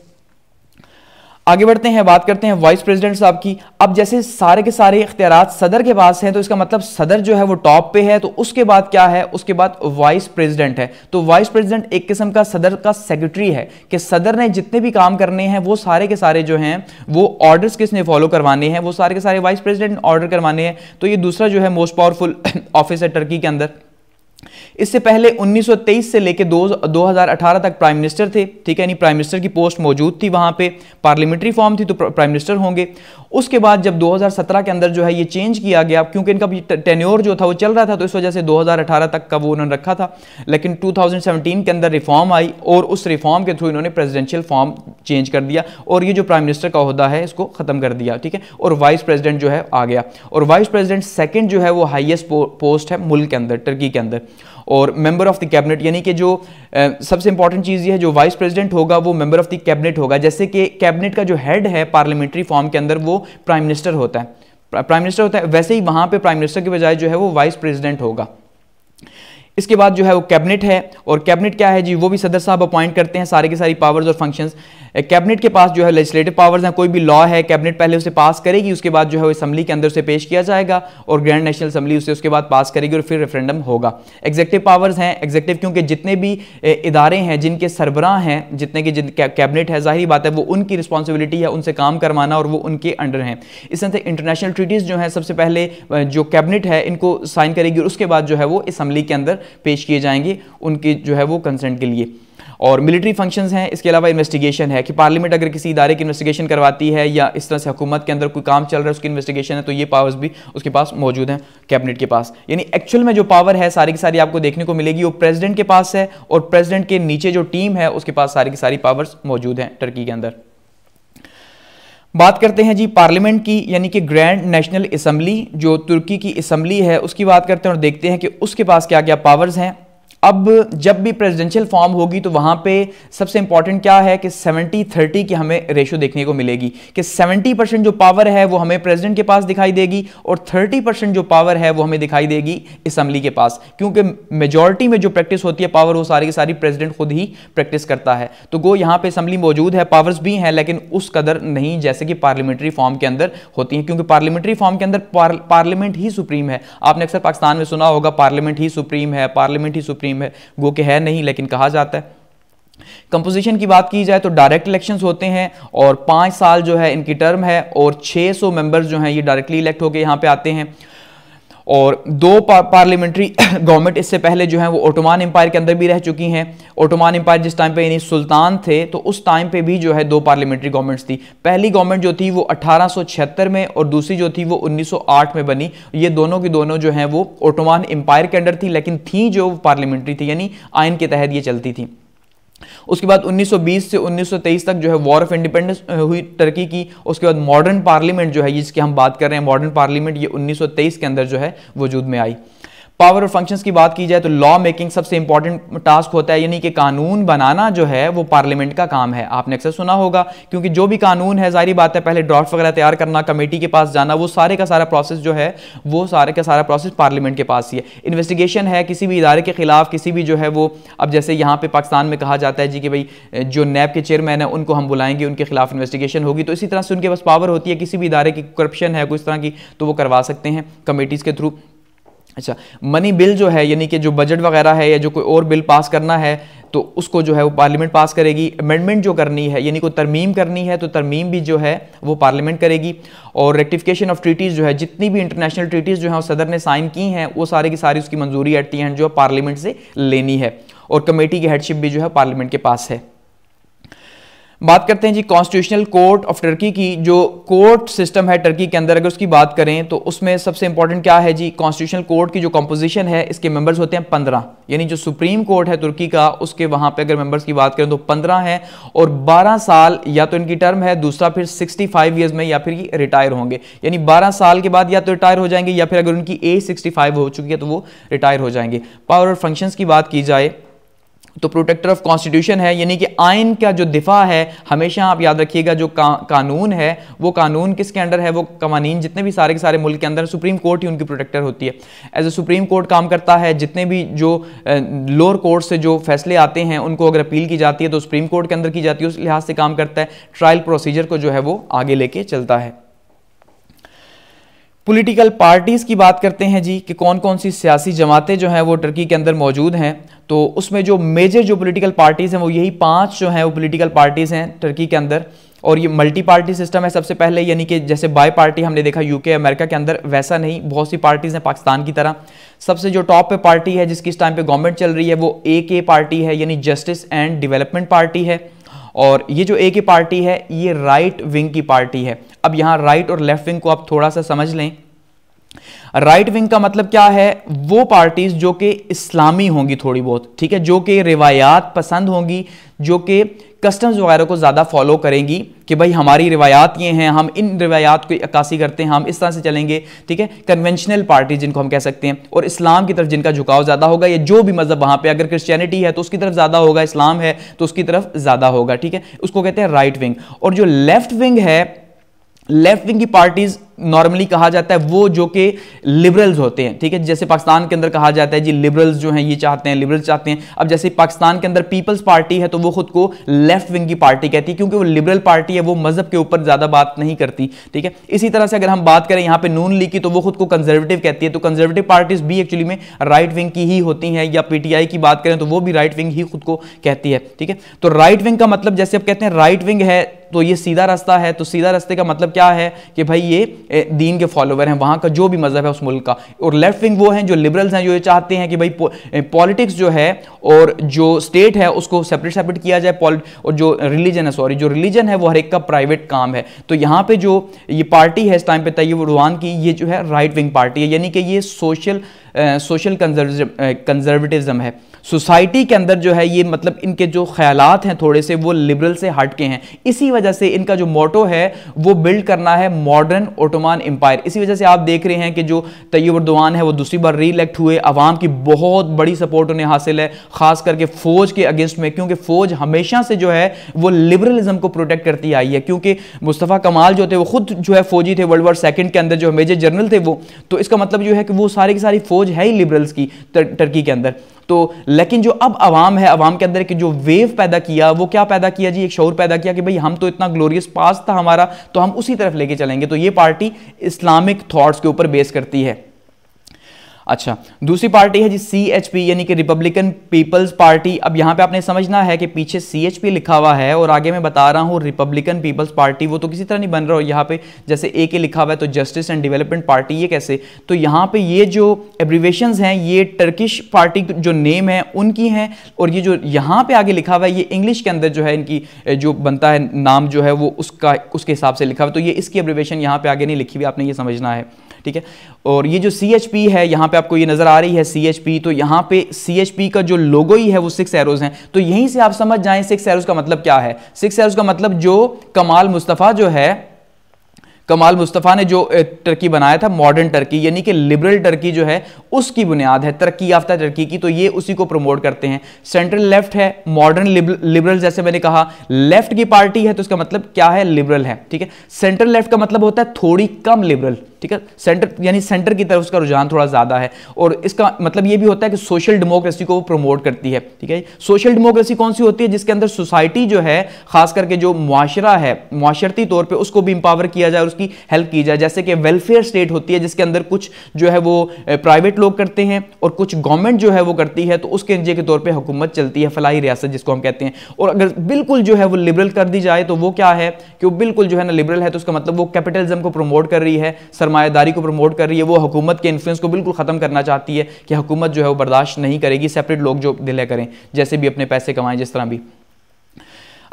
आगे बढ़ते हैं बात करते हैं वाइस प्रेसिडेंट साहब की अब जैसे सारे के सारे इख्तियार सदर के पास हैं तो इसका मतलब सदर जो है वो टॉप पे है तो उसके बाद क्या है उसके बाद वाइस प्रेसिडेंट है तो वाइस प्रेसिडेंट एक किस्म का सदर का सेक्रेटरी है कि सदर ने जितने भी काम करने हैं वो सारे के सारे जो हैं वो ऑर्डर्स किसने फॉलो करवाने हैं वो सारे के सारे वाइस प्रेजिडेंट ऑर्डर करवाने हैं तो ये दूसरा जो है मोस्ट पावरफुल ऑफिस है टर्की के अंदर इससे पहले 1923 से लेकर 2018 तक प्राइम मिनिस्टर थे ठीक है यानी प्राइम मिनिस्टर की पोस्ट मौजूद थी वहां पे पार्लियामेंट्री फॉर्म थी तो प्राइम मिनिस्टर होंगे उसके बाद जब 2017 के अंदर जो है ये चेंज किया गया क्योंकि इनका टेन्योर जो था वो चल रहा था तो इस वजह से 2018 तक का वो उन्होंने रखा था लेकिन 2017 के अंदर रिफॉर्म आई और उस रिफॉर्म के थ्रू इन्होंने प्रेजिडेंशियल फॉर्म चेंज कर दिया और ये जो प्राइम मिनिस्टर का अहदा है इसको ख़त्म कर दिया ठीक है और वाइस प्रेजिडेंट जो है आ गया और वाइस प्रेजिडेंट सेकेंड जो है वो हाइएस्ट पोस्ट है मुल्क के अंदर टर्की के अंदर और मेंबर ऑफ द कैबिनेट यानी कि जो सबसे इंपॉर्टेंट चीज़ ये है जो वाइस प्रेसिडेंट होगा वो मेंबर ऑफ द कैबिनेट होगा जैसे कि कैबिनेट का जो हेड है पार्लियामेंट्री फॉर्म के अंदर वो प्राइम मिनिस्टर होता है प्राइम मिनिस्टर होता है वैसे ही वहाँ पर प्राइम मिनिस्टर के बजाय जो है वो वाइस प्रेजिडेंट होगा इसके बाद जो है वो कैबिनेट है और कैबिनेट क्या है जी वो भी सदर साहब अपॉइंट करते हैं सारे के सारी पावर्स और फंक्शंस कैबिनेट के पास जो है लेजिस्लेटिव पावर्स हैं कोई भी लॉ है कैबिनेट पहले उसे पास करेगी उसके बाद जो है वो असम्बली के अंदर उसे पेश किया जाएगा और ग्रैंड नेशनल असम्बली उसे उसके बाद पास करेगी और फिर रेफरेंडम होगा एग्जेक्टिव पावर्स हैं एग्जेक्टिव क्योंकि जितने भी इदारे हैं जिनके सरबराह हैं जितने की कैबिनेट है जाहिर बात है वो उनकी रिस्पॉन्सिबिलिटी है उनसे काम करवाना और वो उनके अंडर हैं इस तरह से इंटरनेशनल ट्रीटीज़ जो हैं सबसे पहले जो कैबिनेट है इनको साइन करेगी और उसके बाद जो है वो असम्बली के अंदर पेश किए जाएंगे उनकी जो है वो कंसेंट के लिए और मिलिट्री फंक्शंस हैं इसके अलावा इन्वेस्टिगेशन है कि पार्लियामेंट अगर किसी इदारे की इन्वेस्टिगेशन करवाती है या इस तरह से हुकूमत के अंदर कोई काम चल रहा है उसकी इन्वेस्टिगेशन है तो ये पावर्स भी उसके पास मौजूद हैं कैबिनेट के पास यानी एक्चुअल में जो पावर है सारी की सारी आपको देखने को मिलेगी वो प्रेजिडेंट के पास है और प्रेजिडेंट के नीचे जो टीम है उसके पास सारी की सारी पावर्स मौजूद हैं टर्की के अंदर बात करते हैं जी पार्लियामेंट की यानी कि ग्रैंड नेशनल असम्बली जो तुर्की की असम्बली है उसकी बात करते हैं और देखते हैं कि उसके पास क्या क्या पावर्स हैं अब जब भी प्रेसिडेंशियल फॉर्म होगी तो वहां पे सबसे इंपॉर्टेंट क्या है कि 70 30 की हमें रेशो देखने को मिलेगी कि 70 परसेंट जो पावर है वो हमें प्रेसिडेंट के पास दिखाई देगी और 30 परसेंट जो पावर है वो हमें दिखाई देगी असम्बली के पास क्योंकि मेजोरिटी में जो प्रैक्टिस होती है पावर वो सारी की सारी प्रेजिडेंट खुद ही प्रैक्टिस करता है तो गो यहाँ पर असम्बली मौजूद है पावर्स भी हैं लेकिन उस कदर नहीं जैसे कि पार्लियामेंट्री फॉर्म के अंदर होती है क्योंकि पार्लियामेंट्री फॉर्म के अंदर पार्लियामेंट ही सुप्रीम है आपने अक्सर पाकिस्तान में सुना होगा पार्लियामेंट ही सुप्रीम है पार्लियामेंट ही सुप्रीम स्ट्रीम है वो कि है नहीं लेकिन कहा जाता है कंपोजिशन की बात की जाए तो डायरेक्ट इलेक्शंस होते हैं और पांच साल जो है इनकी टर्म है और 600 मेंबर्स जो हैं ये डायरेक्टली इलेक्ट होकर यहां पे आते हैं और दो पार्लियामेंट्री गवर्नमेंट इससे पहले जो है वो ओटोमान एम्पायर के अंदर भी रह चुकी हैं ओटोमान एम्पायर जिस टाइम पे यानी सुल्तान थे तो उस टाइम पे भी जो है दो पार्लियामेंट्री गवर्नमेंट्स थी पहली गवर्नमेंट जो थी वो 1876 में और दूसरी जो थी वो 1908 में बनी ये दोनों की दोनों जो हैं वो ओटोमान एम्पायर के अंडर थी लेकिन थी जो पार्लियामेंट्री थी यानी आइन के तहत ये चलती थी उसके बाद 1920 से 1923 तक जो है वॉर ऑफ इंडिपेंडेंस हुई टर्की की उसके बाद मॉडर्न पार्लियामेंट जो है जिसकी हम बात कर रहे हैं मॉडर्न पार्लियामेंट ये 1923 के अंदर जो है वजूद में आई पावर और फंक्शंस की बात की जाए तो लॉ मेकिंग सबसे इंपॉर्टेंट टास्क होता है यानी कि कानून बनाना जो है वो पार्लियामेंट का काम है आपने अक्सर सुना होगा क्योंकि जो भी कानून है जारी बात है पहले ड्राफ्ट वगैरह तैयार करना कमेटी के पास जाना वो सारे का सारा प्रोसेस जो है वो सारे का सारा प्रोसेस पार्लियामेंट के पास ही है इन्वेस्टिगेशन है किसी भी इदारे के खिलाफ किसी भी जो है वो अब जैसे यहाँ पे पाकिस्तान में कहा जाता है जी कि भाई जो नैब के चेयरमैन है उनको हम बुलाएंगे उनके खिलाफ इन्वेस्टिगेशन होगी तो इसी तरह से उनके पास पावर होती है किसी भी इदारे की करप्शन है कुछ तरह की तो वो करवा सकते हैं कमेटीज़ के थ्रू अच्छा मनी बिल जो है यानी कि जो बजट वगैरह है या जो कोई और बिल पास करना है तो उसको जो है वो पार्लियामेंट पास करेगी अमेंडमेंट जो करनी है यानी कोई तरमीम करनी है तो तरमीम भी जो है वो पार्लियामेंट करेगी और रेक्टिफिकेशन ऑफ ट्रीटीज़ जो है जितनी भी इंटरनेशनल ट्रीटीज़ जो हैं सदर ने साइन की हैं वो सारे की सारी उसकी मंजूरी एट दी एंड जो है पार्लियामेंट से लेनी है और कमेटी की हेडशिप भी जो है पार्लियामेंट के पास है बात करते हैं जी कॉन्स्टिट्यूशनल कोर्ट ऑफ टर्की की जो कोर्ट सिस्टम है टर्की के अंदर अगर उसकी बात करें तो उसमें सबसे इंपॉर्टेंट क्या है जी कॉन्स्टिट्यूशनल कोर्ट की जो कंपोजिशन है इसके मेंबर्स होते हैं पंद्रह यानी जो सुप्रीम कोर्ट है तुर्की का उसके वहां पे अगर मेंबर्स की बात करें तो पंद्रह हैं और बारह साल या तो इनकी टर्म है दूसरा फिर सिक्सटी फाइव ईयर्स में या फिर रिटायर होंगे यानी बारह साल के बाद या तो रिटायर हो जाएंगे या फिर अगर उनकी एज सिक्सटी फाइव हो चुकी है तो वो रिटायर हो जाएंगे पावर और फंक्शंस की बात की जाए तो प्रोटेक्टर ऑफ कॉन्स्टिट्यूशन है यानी कि आइन का जो दिफा है हमेशा आप याद रखिएगा जो का, कानून है वो कानून किसके अंडर है वो कवानीन जितने भी सारे के सारे मुल्क के अंदर सुप्रीम कोर्ट ही उनकी प्रोटेक्टर होती है एज ए सुप्रीम कोर्ट काम करता है जितने भी जो लोअर कोर्ट से जो फैसले आते हैं उनको अगर अपील की जाती है तो सुप्रीम कोर्ट के अंदर की जाती है उस लिहाज से काम करता है ट्रायल प्रोसीजर को जो है वो आगे लेके चलता है पॉलिटिकल पार्टीज़ की बात करते हैं जी कि कौन कौन सी सियासी जमातें जो हैं वो टर्की के अंदर मौजूद हैं तो उसमें जो मेजर जो पॉलिटिकल पार्टीज़ हैं वो यही पांच जो हैं वो पॉलिटिकल पार्टीज़ हैं टर्की के अंदर और ये मल्टी पार्टी सिस्टम है सबसे पहले यानी कि जैसे बाय पार्टी हमने देखा यूके अमेरिका के अंदर वैसा नहीं बहुत सी पार्टीज़ हैं पाकिस्तान की तरह सबसे जो टॉप पे पार्टी है जिसकी इस टाइम पर गवर्नमेंट चल रही है वो ए के पार्टी है यानी जस्टिस एंड डिवेलपमेंट पार्टी है और ये जो ए की पार्टी है ये राइट विंग की पार्टी है अब यहां राइट और लेफ्ट विंग को आप थोड़ा सा समझ लें राइट विंग का मतलब क्या है वो पार्टीज जो कि इस्लामी होंगी थोड़ी बहुत ठीक है जो कि रिवायात पसंद होंगी जो कि कस्टम्स वगैरह को ज़्यादा फॉलो करेंगी कि भाई हमारी रिवायात ये हैं हम इन रिवायात को अक्सी करते हैं हम इस तरह से चलेंगे ठीक है कन्वेंशनल पार्टी जिनको हम कह सकते हैं और इस्लाम की तरफ जिनका झुकाव ज़्यादा होगा या जो भी मज़हब वहाँ पर अगर क्रिश्चियनिटी है तो उसकी तरफ ज़्यादा होगा इस्लाम है तो उसकी तरफ ज़्यादा होगा ठीक है उसको कहते हैं राइट विंग और जो लेफ्ट विंग है लेफ्ट विंग की पार्टीज़ नॉर्मली कहा जाता है वो जो कि लिबरल्स होते हैं ठीक है जैसे पाकिस्तान के अंदर कहा जाता है जी लिबरल्स जो हैं ये चाहते हैं लिबरल्स चाहते हैं अब जैसे पाकिस्तान के अंदर पीपल्स पार्टी है तो वो खुद को लेफ्ट विंग की पार्टी कहती है क्योंकि वो लिबरल पार्टी है वो मजहब के ऊपर ज़्यादा बात नहीं करती ठीक है इसी तरह से अगर हम बात करें यहाँ पर नून लीग की तो वो खुद को कंजर्वेटिव कहती है तो कंजर्वेटिव पार्टीज भी एक्चुअली में राइट विंग की ही होती हैं या पीटीआई की बात करें तो वो भी राइट विंग ही खुद को कहती है ठीक है तो राइट विंग का मतलब जैसे आप कहते हैं राइट विंग है तो ये सीधा रास्ता है तो सीधा रास्ते का मतलब क्या है कि भाई ये दीन के फॉलोवर हैं वहाँ का जो भी मज़हब है उस मुल्क का और लेफ्ट विंग वो हैं जो लिबरल्स हैं जो ये चाहते हैं कि भाई पॉलिटिक्स जो है और जो स्टेट है उसको सेपरेट सेपरेट किया जाए और जो रिलीजन है सॉरी जो रिलीजन है वो हर एक का प्राइवेट काम है तो यहाँ पे जो ये पार्टी है इस टाइम पे तैयब रुहान की ये जो है राइट विंग पार्टी है यानी कि ये सोशल सोशल कंजर्वेटिज्म है सोसाइटी के अंदर जो है ये मतलब इनके जो ख्यालात हैं थोड़े से वो लिबरल से हट के हैं इसी वजह से इनका जो मोटो है वो बिल्ड करना है मॉडर्न ओटोमान एम्पायर इसी वजह से आप देख रहे हैं कि जो तैयब है वो दूसरी बार इलेक्ट हुए आवाम की बहुत बड़ी सपोर्ट उन्हें हासिल है खास करके फौज के अगेंस्ट में क्योंकि फौज हमेशा से जो है वो लिबरलिज्म को प्रोटेक्ट करती आई है क्योंकि मुस्तफ़ा कमाल जो थे वो खुद जो है फौजी थे वर्ल्ड वार सेकेंड के अंदर जो मेजर जनरल थे वो तो इसका मतलब जो है कि वो सारी की सारी फौज है ही लिबरल्स की तर, टर्की के अंदर तो लेकिन जो अब आवाम है आवाम के अंदर जो वेव पैदा किया वो क्या पैदा किया जी एक शौर पैदा किया कि भाई हम तो इतना ग्लोरियस पास था हमारा तो हम उसी तरफ लेके चलेंगे तो ये पार्टी इस्लामिक थॉट्स के ऊपर बेस करती है अच्छा दूसरी पार्टी है जी सी एच पी यानी कि रिपब्लिकन पीपल्स पार्टी अब यहाँ पे आपने समझना है कि पीछे सी एच पी लिखा हुआ है और आगे मैं बता रहा हूँ रिपब्लिकन पीपल्स पार्टी वो तो किसी तरह नहीं बन रहा हो यहाँ पे जैसे ए के लिखा हुआ है तो जस्टिस एंड डेवलपमेंट पार्टी ये कैसे तो यहाँ पे ये जो एब्रीवेशन हैं ये टर्किश पार्टी जो नेम है उनकी हैं और ये जो यहाँ पर आगे लिखा हुआ है ये इंग्लिश के अंदर जो है इनकी जो बनता है नाम जो है वो उसका उसके हिसाब से लिखा हुआ तो ये इसकी एब्रीवेशन यहाँ पर आगे नहीं लिखी हुई आपने ये समझना है ठीक है और ये जो सी एच पी है यहाँ पे आपको ये नज़र आ रही है सी एच पी तो यहाँ पे सी एच पी का जो लोगो ही है वो सिक्स एरोज हैं तो यहीं से आप समझ जाएं सिक्स एरोज का मतलब क्या है सिक्स एरोज का मतलब जो कमाल मुस्तफ़ा जो है कमाल मुस्तफ़ा ने जो टर्की बनाया था मॉडर्न टर्की यानी कि लिबरल टर्की जो है उसकी बुनियाद है तरक्की याफ्ता तरक्की की तो ये उसी को प्रमोट करते हैं सेंट्रल लेफ्ट है मॉडर्न लिबरल जैसे मैंने कहा लेफ्ट की पार्टी है तो उसका मतलब क्या है लिबरल है ठीक है सेंट्रल लेफ्ट का मतलब होता है थोड़ी कम लिबरल ठीक है सेंटर यानी सेंटर की तरफ उसका रुझान थोड़ा ज़्यादा है और इसका मतलब ये भी होता है कि सोशल डेमोक्रेसी को वो प्रमोट करती है ठीक है सोशल डेमोक्रेसी कौन सी होती है जिसके अंदर सोसाइटी जो है खास करके जो मुआशरा है मुआशरती तौर पर उसको भी इंपावर किया जाए और उसकी हेल्प की जाए जैसे कि वेलफेयर स्टेट होती है जिसके अंदर कुछ जो है वो प्राइवेट लोग करते हैं और कुछ गवर्नमेंट जो है वो करती है तो उसके नतीजे के तौर पर हुकूमत चलती है फलाही रियासत जिसको हम कहते हैं और अगर बिल्कुल जो है वो लिबरल कर दी जाए तो वो क्या है कि वो बिल्कुल जो है ना लिबरल है तो उसका मतलब वो कैपिटलिज्म को प्रमोट कर रही है सरमायादारी को प्रमोट कर रही है वो हुकूमत के इन्फ्लुएंस को बिल्कुल ख़त्म करना चाहती है कि हुकूमत जो है वो बर्दाश्त नहीं करेगी सेपरेट लोग जो दिले करें जैसे भी अपने पैसे कमाएं जिस तरह भी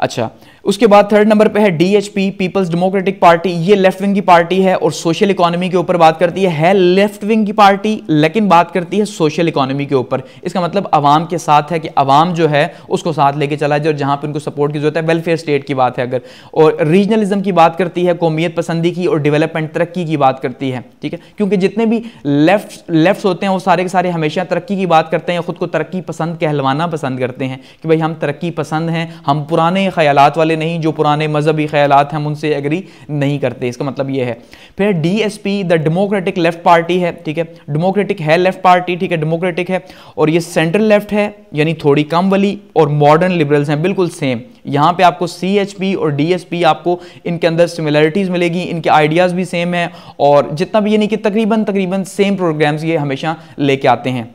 अच्छा उसके बाद थर्ड नंबर पे है डीएचपी पीपल्स डेमोक्रेटिक पार्टी ये लेफ्ट विंग की पार्टी है और सोशल इकोनॉमी के ऊपर बात करती है, है लेफ्ट विंग की पार्टी लेकिन बात करती है सोशल इकोनॉमी के ऊपर इसका मतलब आवाम के साथ है कि आवाम जो है उसको साथ लेके चला जाए और जहां पर उनको सपोर्ट की जरूरत है वेलफेयर स्टेट की बात है अगर और रीजनलिज्म की बात करती है कौमियत पसंदी की और डेवलपमेंट तरक्की की बात करती है ठीक है क्योंकि जितने भी लेफ्ट लेफ्ट होते हैं वो सारे के सारे हमेशा तरक्की की बात करते हैं खुद को तरक्की पसंद कहलवाना पसंद करते हैं कि भाई हम तरक्की पसंद हैं हम पुराने ख्याल वाले वाले नहीं जो पुराने मजहबी ख्याल हैं हम उनसे एग्री नहीं करते इसका मतलब ये है फिर D S P the Democratic Left Party है ठीक है डेमोक्रेटिक है लेफ्ट पार्टी ठीक है डेमोक्रेटिक है और ये सेंट्रल लेफ्ट है यानी थोड़ी कम वाली और मॉडर्न लिबरल्स हैं बिल्कुल सेम यहाँ पे आपको सी एच पी और डी एस पी आपको इनके अंदर सिमिलरिटीज़ मिलेगी इनके आइडियाज़ भी सेम है और जितना भी यानी कि तकरीबन तकरीबन सेम प्रोग्राम्स ये हमेशा लेके आते हैं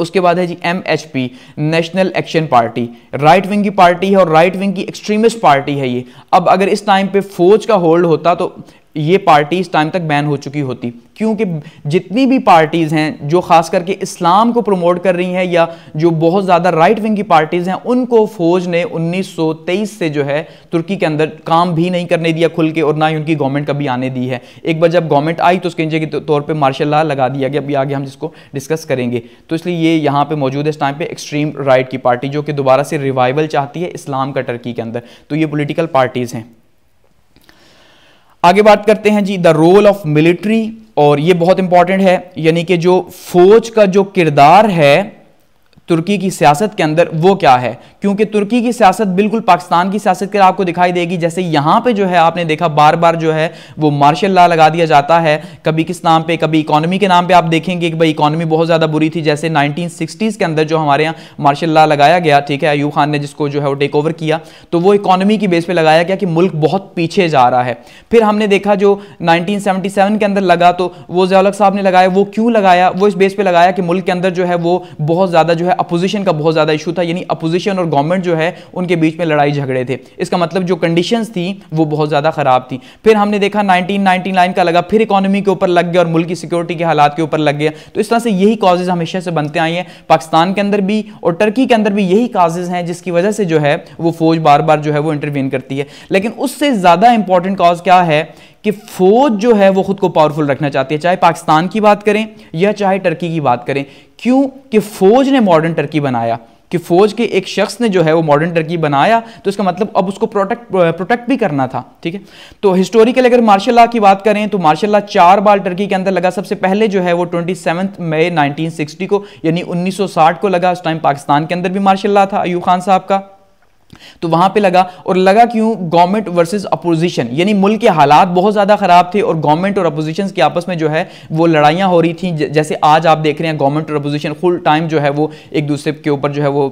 उसके बाद है जी M H P national action party right wing की पार्टी है और राइट विंग की एक्सट्रीमिस्ट पार्टी है ये अब अगर इस टाइम पे फौज का होल्ड होता तो ये पार्टी इस टाइम तक बैन हो चुकी होती क्योंकि जितनी भी पार्टीज हैं जो खास करके इस्लाम को प्रमोट कर रही हैं या जो बहुत ज़्यादा राइट विंग की पार्टीज हैं उनको फौज ने 1923 से जो है तुर्की के अंदर काम भी नहीं करने दिया खुल के और ना ही उनकी गवर्नमेंट कभी आने दी है एक बार जब गवर्नमेंट आई तो उसके के तौर पर मार्शल लगा दिया गया अभी आगे हम जिसको डिस्कस करेंगे तो इसलिए ये यहाँ पर मौजूद है इस टाइम पर एक्सट्रीम राइट की पार्टी जो कि दोबारा से रिवाइवल चाहती है इस्लाम का टर्की के अंदर तो ये पोलिटिकल पार्टीज़ हैं आगे बात करते हैं जी द रोल ऑफ मिलिट्री और ये बहुत इंपॉर्टेंट है यानी कि जो फौज का जो किरदार है तुर्की की सियासत के अंदर वो क्या है क्योंकि तुर्की की सियासत बिल्कुल पाकिस्तान की सियासत के आपको दिखाई देगी जैसे यहाँ पे जो है आपने देखा बार बार जो है वो मार्शल लॉ लगा दिया जाता है कभी किस नाम पे कभी इकोनॉमी के नाम पे आप देखेंगे कि भाई इकोनॉमी बहुत ज़्यादा बुरी थी जैसे नाइनटीन के अंदर जो हमारे यहाँ मार्शल लॉ लगाया गया ठीक है अयूब खान ने जिसको जो है वो टेक ओवर किया तो वो इकोनॉमी की बेस पर लगाया गया कि मुल्क बहुत पीछे जा रहा है फिर हमने देखा जो नाइनटीन के अंदर लगा तो वो जयालक साहब ने लगाया वो क्यों लगाया वो इस बेस पर लगाया कि मुल्क के अंदर जो है वो बहुत ज़्यादा जो है है अपोजिशन का बहुत ज़्यादा इशू था यानी अपोजिशन और गवर्नमेंट जो है उनके बीच में लड़ाई झगड़े थे इसका मतलब जो कंडीशन थी वो बहुत ज़्यादा ख़राब थी फिर हमने देखा नाइनटीन का लगा फिर इकोनॉमी के ऊपर लग गया और मुल्क की सिक्योरिटी के हालात के ऊपर लग गया तो इस तरह से यही कॉजेज़ हमेशा से बनते आई हैं पाकिस्तान के अंदर भी और टर्की के अंदर भी यही काजेज़ हैं जिसकी वजह से जो है वो फौज बार बार जो है वो इंटरवीन करती है लेकिन उससे ज़्यादा इंपॉर्टेंट कॉज क्या है कि फौज जो है वो खुद को पावरफुल रखना चाहती है चाहे पाकिस्तान की बात करें या चाहे टर्की की बात करें क्यों कि फौज ने मॉडर्न टर्की बनाया कि फौज के एक शख्स ने जो है वो मॉडर्न टर्की बनाया तो इसका मतलब अब उसको प्रोटेक्ट प्रोटेक्ट भी करना था ठीक है तो हिस्टोरिकल अगर मार्शल लॉ की बात करें तो मार्शल लॉ चार बार टर्की के अंदर लगा सबसे पहले जो है वो ट्वेंटी मई 1960 को यानी 1960 को लगा उस टाइम पाकिस्तान के अंदर भी मार्शल लॉ था अयूब खान साहब का तो वहां पे लगा और लगा क्यों गवर्नमेंट वर्सेस अपोजिशन यानी मुल्क के हालात बहुत ज़्यादा ख़राब थे और गवर्नमेंट और अपोजिशन के आपस में जो है वो लड़ाइयां हो रही थी जैसे आज आप देख रहे हैं गवर्नमेंट और अपोजिशन फुल टाइम जो है वो एक दूसरे के ऊपर जो है वो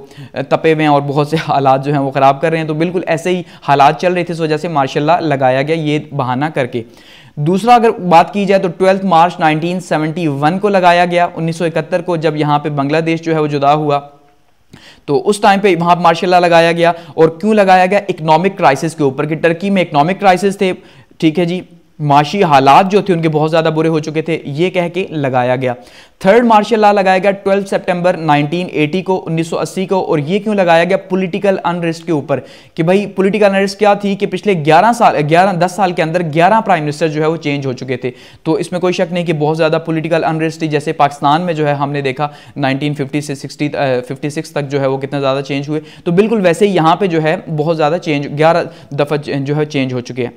तपे हुए हैं और बहुत से हालात जो हैं वो ख़राब कर रहे हैं तो बिल्कुल ऐसे ही हालात चल रहे थे इस वजह से मार्शाला लगाया गया ये बहाना करके दूसरा अगर बात की जाए तो ट्वेल्थ मार्च 1971 को लगाया गया 1971 को जब यहाँ पर बांग्लादेश जो है वो जुदा हुआ तो उस टाइम पे वहां मार्शल लगाया गया और क्यों लगाया गया इकोनॉमिक क्राइसिस के ऊपर कि टर्की में इकोनॉमिक क्राइसिस थे ठीक है जी माशी हालात जो थे उनके बहुत ज़्यादा बुरे हो चुके थे ये कह के लगाया गया थर्ड मार्शल लॉ लगाया गया 12 सितंबर 1980 को 1980 को और ये क्यों लगाया गया पॉलिटिकल अनरेस्ट के ऊपर कि भाई पॉलिटिकल अनरेस्ट क्या थी कि पिछले 11 साल 11 10 साल के अंदर 11 प्राइम मिनिस्टर जो है वो चेंज हो चुके थे तो इसमें कोई शक नहीं कि बहुत ज़्यादा पोलिटिकल अनरेस्ट थी जैसे पाकिस्तान में जो है हमने देखा नाइनटीन से सिक्सटी फिफ्टी तक जो है वो कितना ज़्यादा चेंज हुए तो बिल्कुल वैसे ही यहाँ पर जो है बहुत ज़्यादा चेंज ग्यारह दफ़ा जो है चेंज हो चुके हैं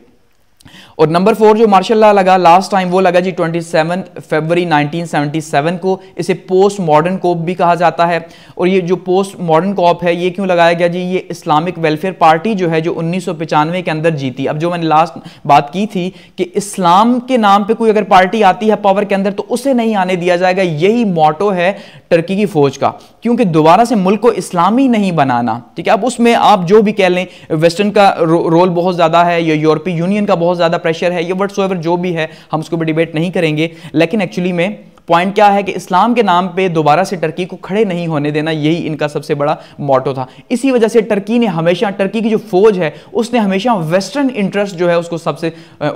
और नंबर फोर जो मार्शल ला लगा लास्ट टाइम वो लगा जी ट्वेंटी सेवन 1977 नाइनटीन को इसे पोस्ट मॉडर्न कोप भी कहा जाता है और ये जो पोस्ट मॉडर्न कोप है ये क्यों लगाया गया जी ये इस्लामिक वेलफेयर पार्टी जो है जो उन्नीस के अंदर जीती अब जो मैंने लास्ट बात की थी कि इस्लाम के नाम पर कोई अगर पार्टी आती है पावर के अंदर तो उसे नहीं आने दिया जाएगा यही मोटो है टर्की की फौज का क्योंकि दोबारा से मुल्क को इस्लामी नहीं बनाना ठीक है अब उसमें आप जो भी कह लें वेस्टर्न का रोल बहुत ज़्यादा है या यूरोपीय यूनियन का बहुत ज़्यादा प्रेशर है या वर्ड जो भी है हम उसको भी डिबेट नहीं करेंगे लेकिन एक्चुअली में पॉइंट क्या है कि इस्लाम के नाम पे दोबारा से टर्की को खड़े नहीं होने देना यही इनका सबसे बड़ा मोटो था इसी वजह से टर्की ने हमेशा टर्की की जो फौज है उसने हमेशा वेस्टर्न इंटरेस्ट जो है उसको सबसे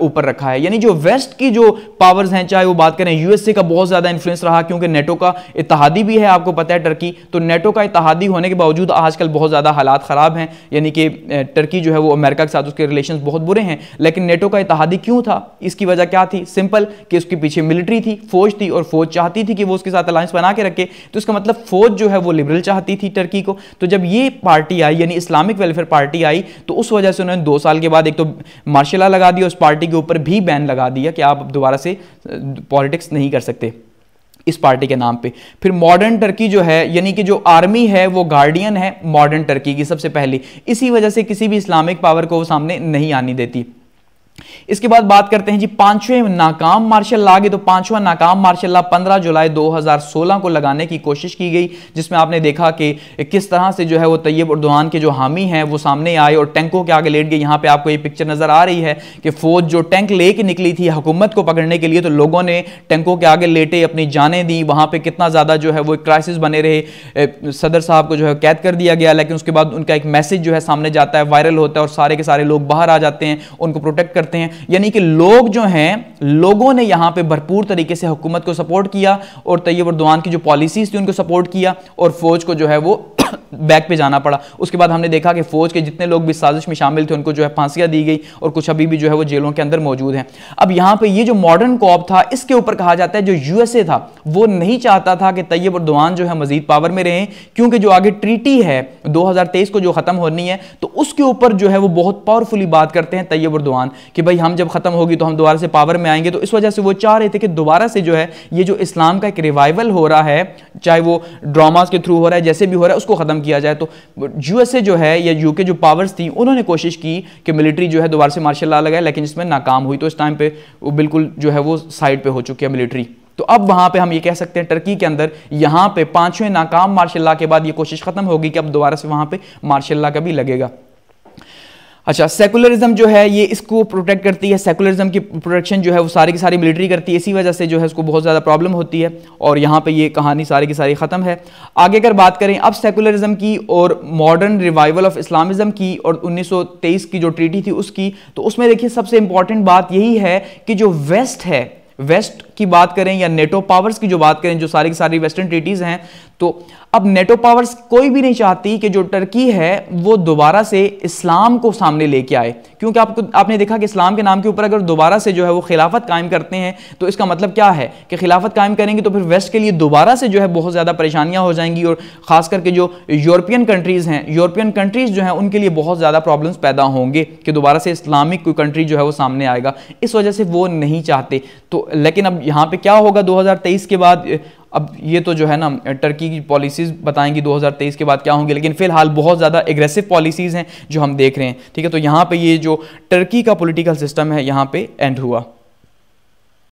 ऊपर रखा है यानी जो वेस्ट की जो पावर्स हैं चाहे वो बात करें यूएसए का बहुत ज़्यादा इन्फ्लुएंस रहा क्योंकि नेटो का इतिहादी भी है आपको पता है टर्की तो नेटो का इतिहादी होने के बावजूद आजकल बहुत ज़्यादा हालात ख़राब हैं यानी कि टर्की जो है वो अमेरिका के साथ उसके रिलेशन बहुत बुरे हैं लेकिन नेटो का इतिहादी क्यों था इसकी वजह क्या थी सिंपल कि उसके पीछे मिलिट्री थी फौज थी और फौज फौज चाहती थी कि वो उसके साथ अलायंस बना के रखे तो इसका मतलब फौज जो है वो लिबरल चाहती थी टर्की को तो जब ये पार्टी आई यानी इस्लामिक वेलफेयर पार्टी आई तो उस वजह से उन्होंने दो साल के बाद एक तो मार्शला लगा दिया उस पार्टी के ऊपर भी बैन लगा दिया कि आप दोबारा से पॉलिटिक्स नहीं कर सकते इस पार्टी के नाम पे फिर मॉडर्न टर्की जो है यानी कि जो आर्मी है वो गार्डियन है मॉडर्न टर्की की सबसे पहली इसी वजह से किसी भी इस्लामिक पावर को वो सामने नहीं आनी देती इसके बाद बात करते हैं जी पांचवें नाकाम मार्शल लागे तो पांचवा नाकाम मार्शल ला 15 जुलाई 2016 को लगाने की कोशिश की गई जिसमें आपने देखा कि किस तरह से जो है वो तैयब उर्दवान के जो हामी हैं वो सामने आए और टैंकों के आगे लेट गए यहाँ पे आपको ये पिक्चर नजर आ रही है कि फौज जो टैंक लेके निकली थी हुकूमत को पकड़ने के लिए तो लोगों ने टैंकों के आगे लेटे अपनी जाने दी वहाँ पर कितना ज़्यादा जो है वो क्राइसिस बने रहे सदर साहब को जो है कैद कर दिया गया लेकिन उसके बाद उनका एक मैसेज जो है सामने जाता है वायरल होता है और सारे के सारे लोग बाहर आ जाते हैं उनको प्रोटेक्ट करते करते हैं यानी कि लोग जो हैं लोगों ने यहाँ पे भरपूर तरीके से हुकूमत को सपोर्ट किया और तैयब उर्दवान की जो पॉलिसीज़ थी उनको सपोर्ट किया और फौज को जो है वो बैक पे जाना पड़ा उसके बाद हमने देखा कि फौज के जितने लोग भी साजिश में शामिल थे उनको जो है फांसियाँ दी गई और कुछ अभी भी जो है वो जेलों के अंदर मौजूद हैं अब यहाँ पे ये जो मॉडर्न कॉप था इसके ऊपर कहा जाता है जो यूएसए था वो नहीं चाहता था कि तैयब उर्दवान जो है मजीद पावर में रहें क्योंकि जो आगे ट्रीटी है दो को जो ख़त्म होनी है तो उसके ऊपर जो है वो बहुत पावरफुली बात करते हैं तैयब उर्दवान कि भाई हम जब ख़त्म होगी तो हम दोबारा से पावर में आएंगे तो इस वजह से वो चाह रहे थे कि दोबारा से जो है ये जो इस्लाम का एक रिवाइवल हो रहा है चाहे वो ड्रामाज के थ्रू हो रहा है जैसे भी हो रहा है उसको ख़त्म किया जाए तो यूएसए जो है या यूके जो पावर्स थी उन्होंने कोशिश की कि मिलिट्री जो है दोबारा से मार्शल ला लगाए लेकिन इसमें नाकाम हुई तो इस टाइम पर वो बिल्कुल जो है वो साइड पर हो चुकी है मिलिट्री तो अब वहां पे हम ये कह सकते हैं टर्की के अंदर यहां पे पांचवें नाकाम मार्शल्ला के बाद ये कोशिश खत्म होगी कि अब दोबारा से वहां पे मार्शल्ला का भी लगेगा अच्छा सेकुलरिज्म जो है ये इसको प्रोटेक्ट करती है सेकुलरिज्म की प्रोटेक्शन जो है वो सारी की सारी मिलिट्री करती है इसी वजह से जो है उसको बहुत ज़्यादा प्रॉब्लम होती है और यहाँ पे ये कहानी सारी की सारी ख़त्म है आगे अगर बात करें अब सेकुलरिज्म की और मॉडर्न रिवाइवल ऑफ इस्लामिज़म की और 1923 की जो ट्रीटी थी उसकी तो उसमें देखिए सबसे इंपॉर्टेंट बात यही है कि जो वेस्ट है वेस्ट की बात करें या नेटो पावर्स की जो बात करें जो सारी की सारी वेस्टर्न ट्रीटीज़ हैं तो अब नेटो पावर्स कोई भी नहीं चाहती कि जो टर्की है वो दोबारा से इस्लाम को सामने लेके आए क्योंकि आपको आपने देखा कि इस्लाम के नाम के ऊपर अगर दोबारा से जो है वो खिलाफत कायम करते हैं तो इसका मतलब क्या है कि खिलाफत कायम करेंगे तो फिर वेस्ट के लिए दोबारा से जो है बहुत ज़्यादा परेशानियाँ हो जाएंगी और ख़ास करके जो यूरोपियन कंट्रीज़ हैं यूरोपियन कंट्रीज़ जो हैं उनके लिए बहुत ज़्यादा प्रॉब्लम्स पैदा होंगे कि दोबारा से इस्लामिक कोई कंट्री जो है वो सामने आएगा इस वजह से वो नहीं चाहते तो लेकिन अब यहाँ पर क्या होगा दो के बाद अब ये तो जो है ना टर्की की पॉलिसीज़ बताएंगी 2023 के बाद क्या होंगे लेकिन फिलहाल बहुत ज़्यादा एग्रेसिव पॉलिसीज़ हैं जो हम देख रहे हैं ठीक है तो यहाँ पे ये जो टर्की का पॉलिटिकल सिस्टम है यहाँ पे एंड हुआ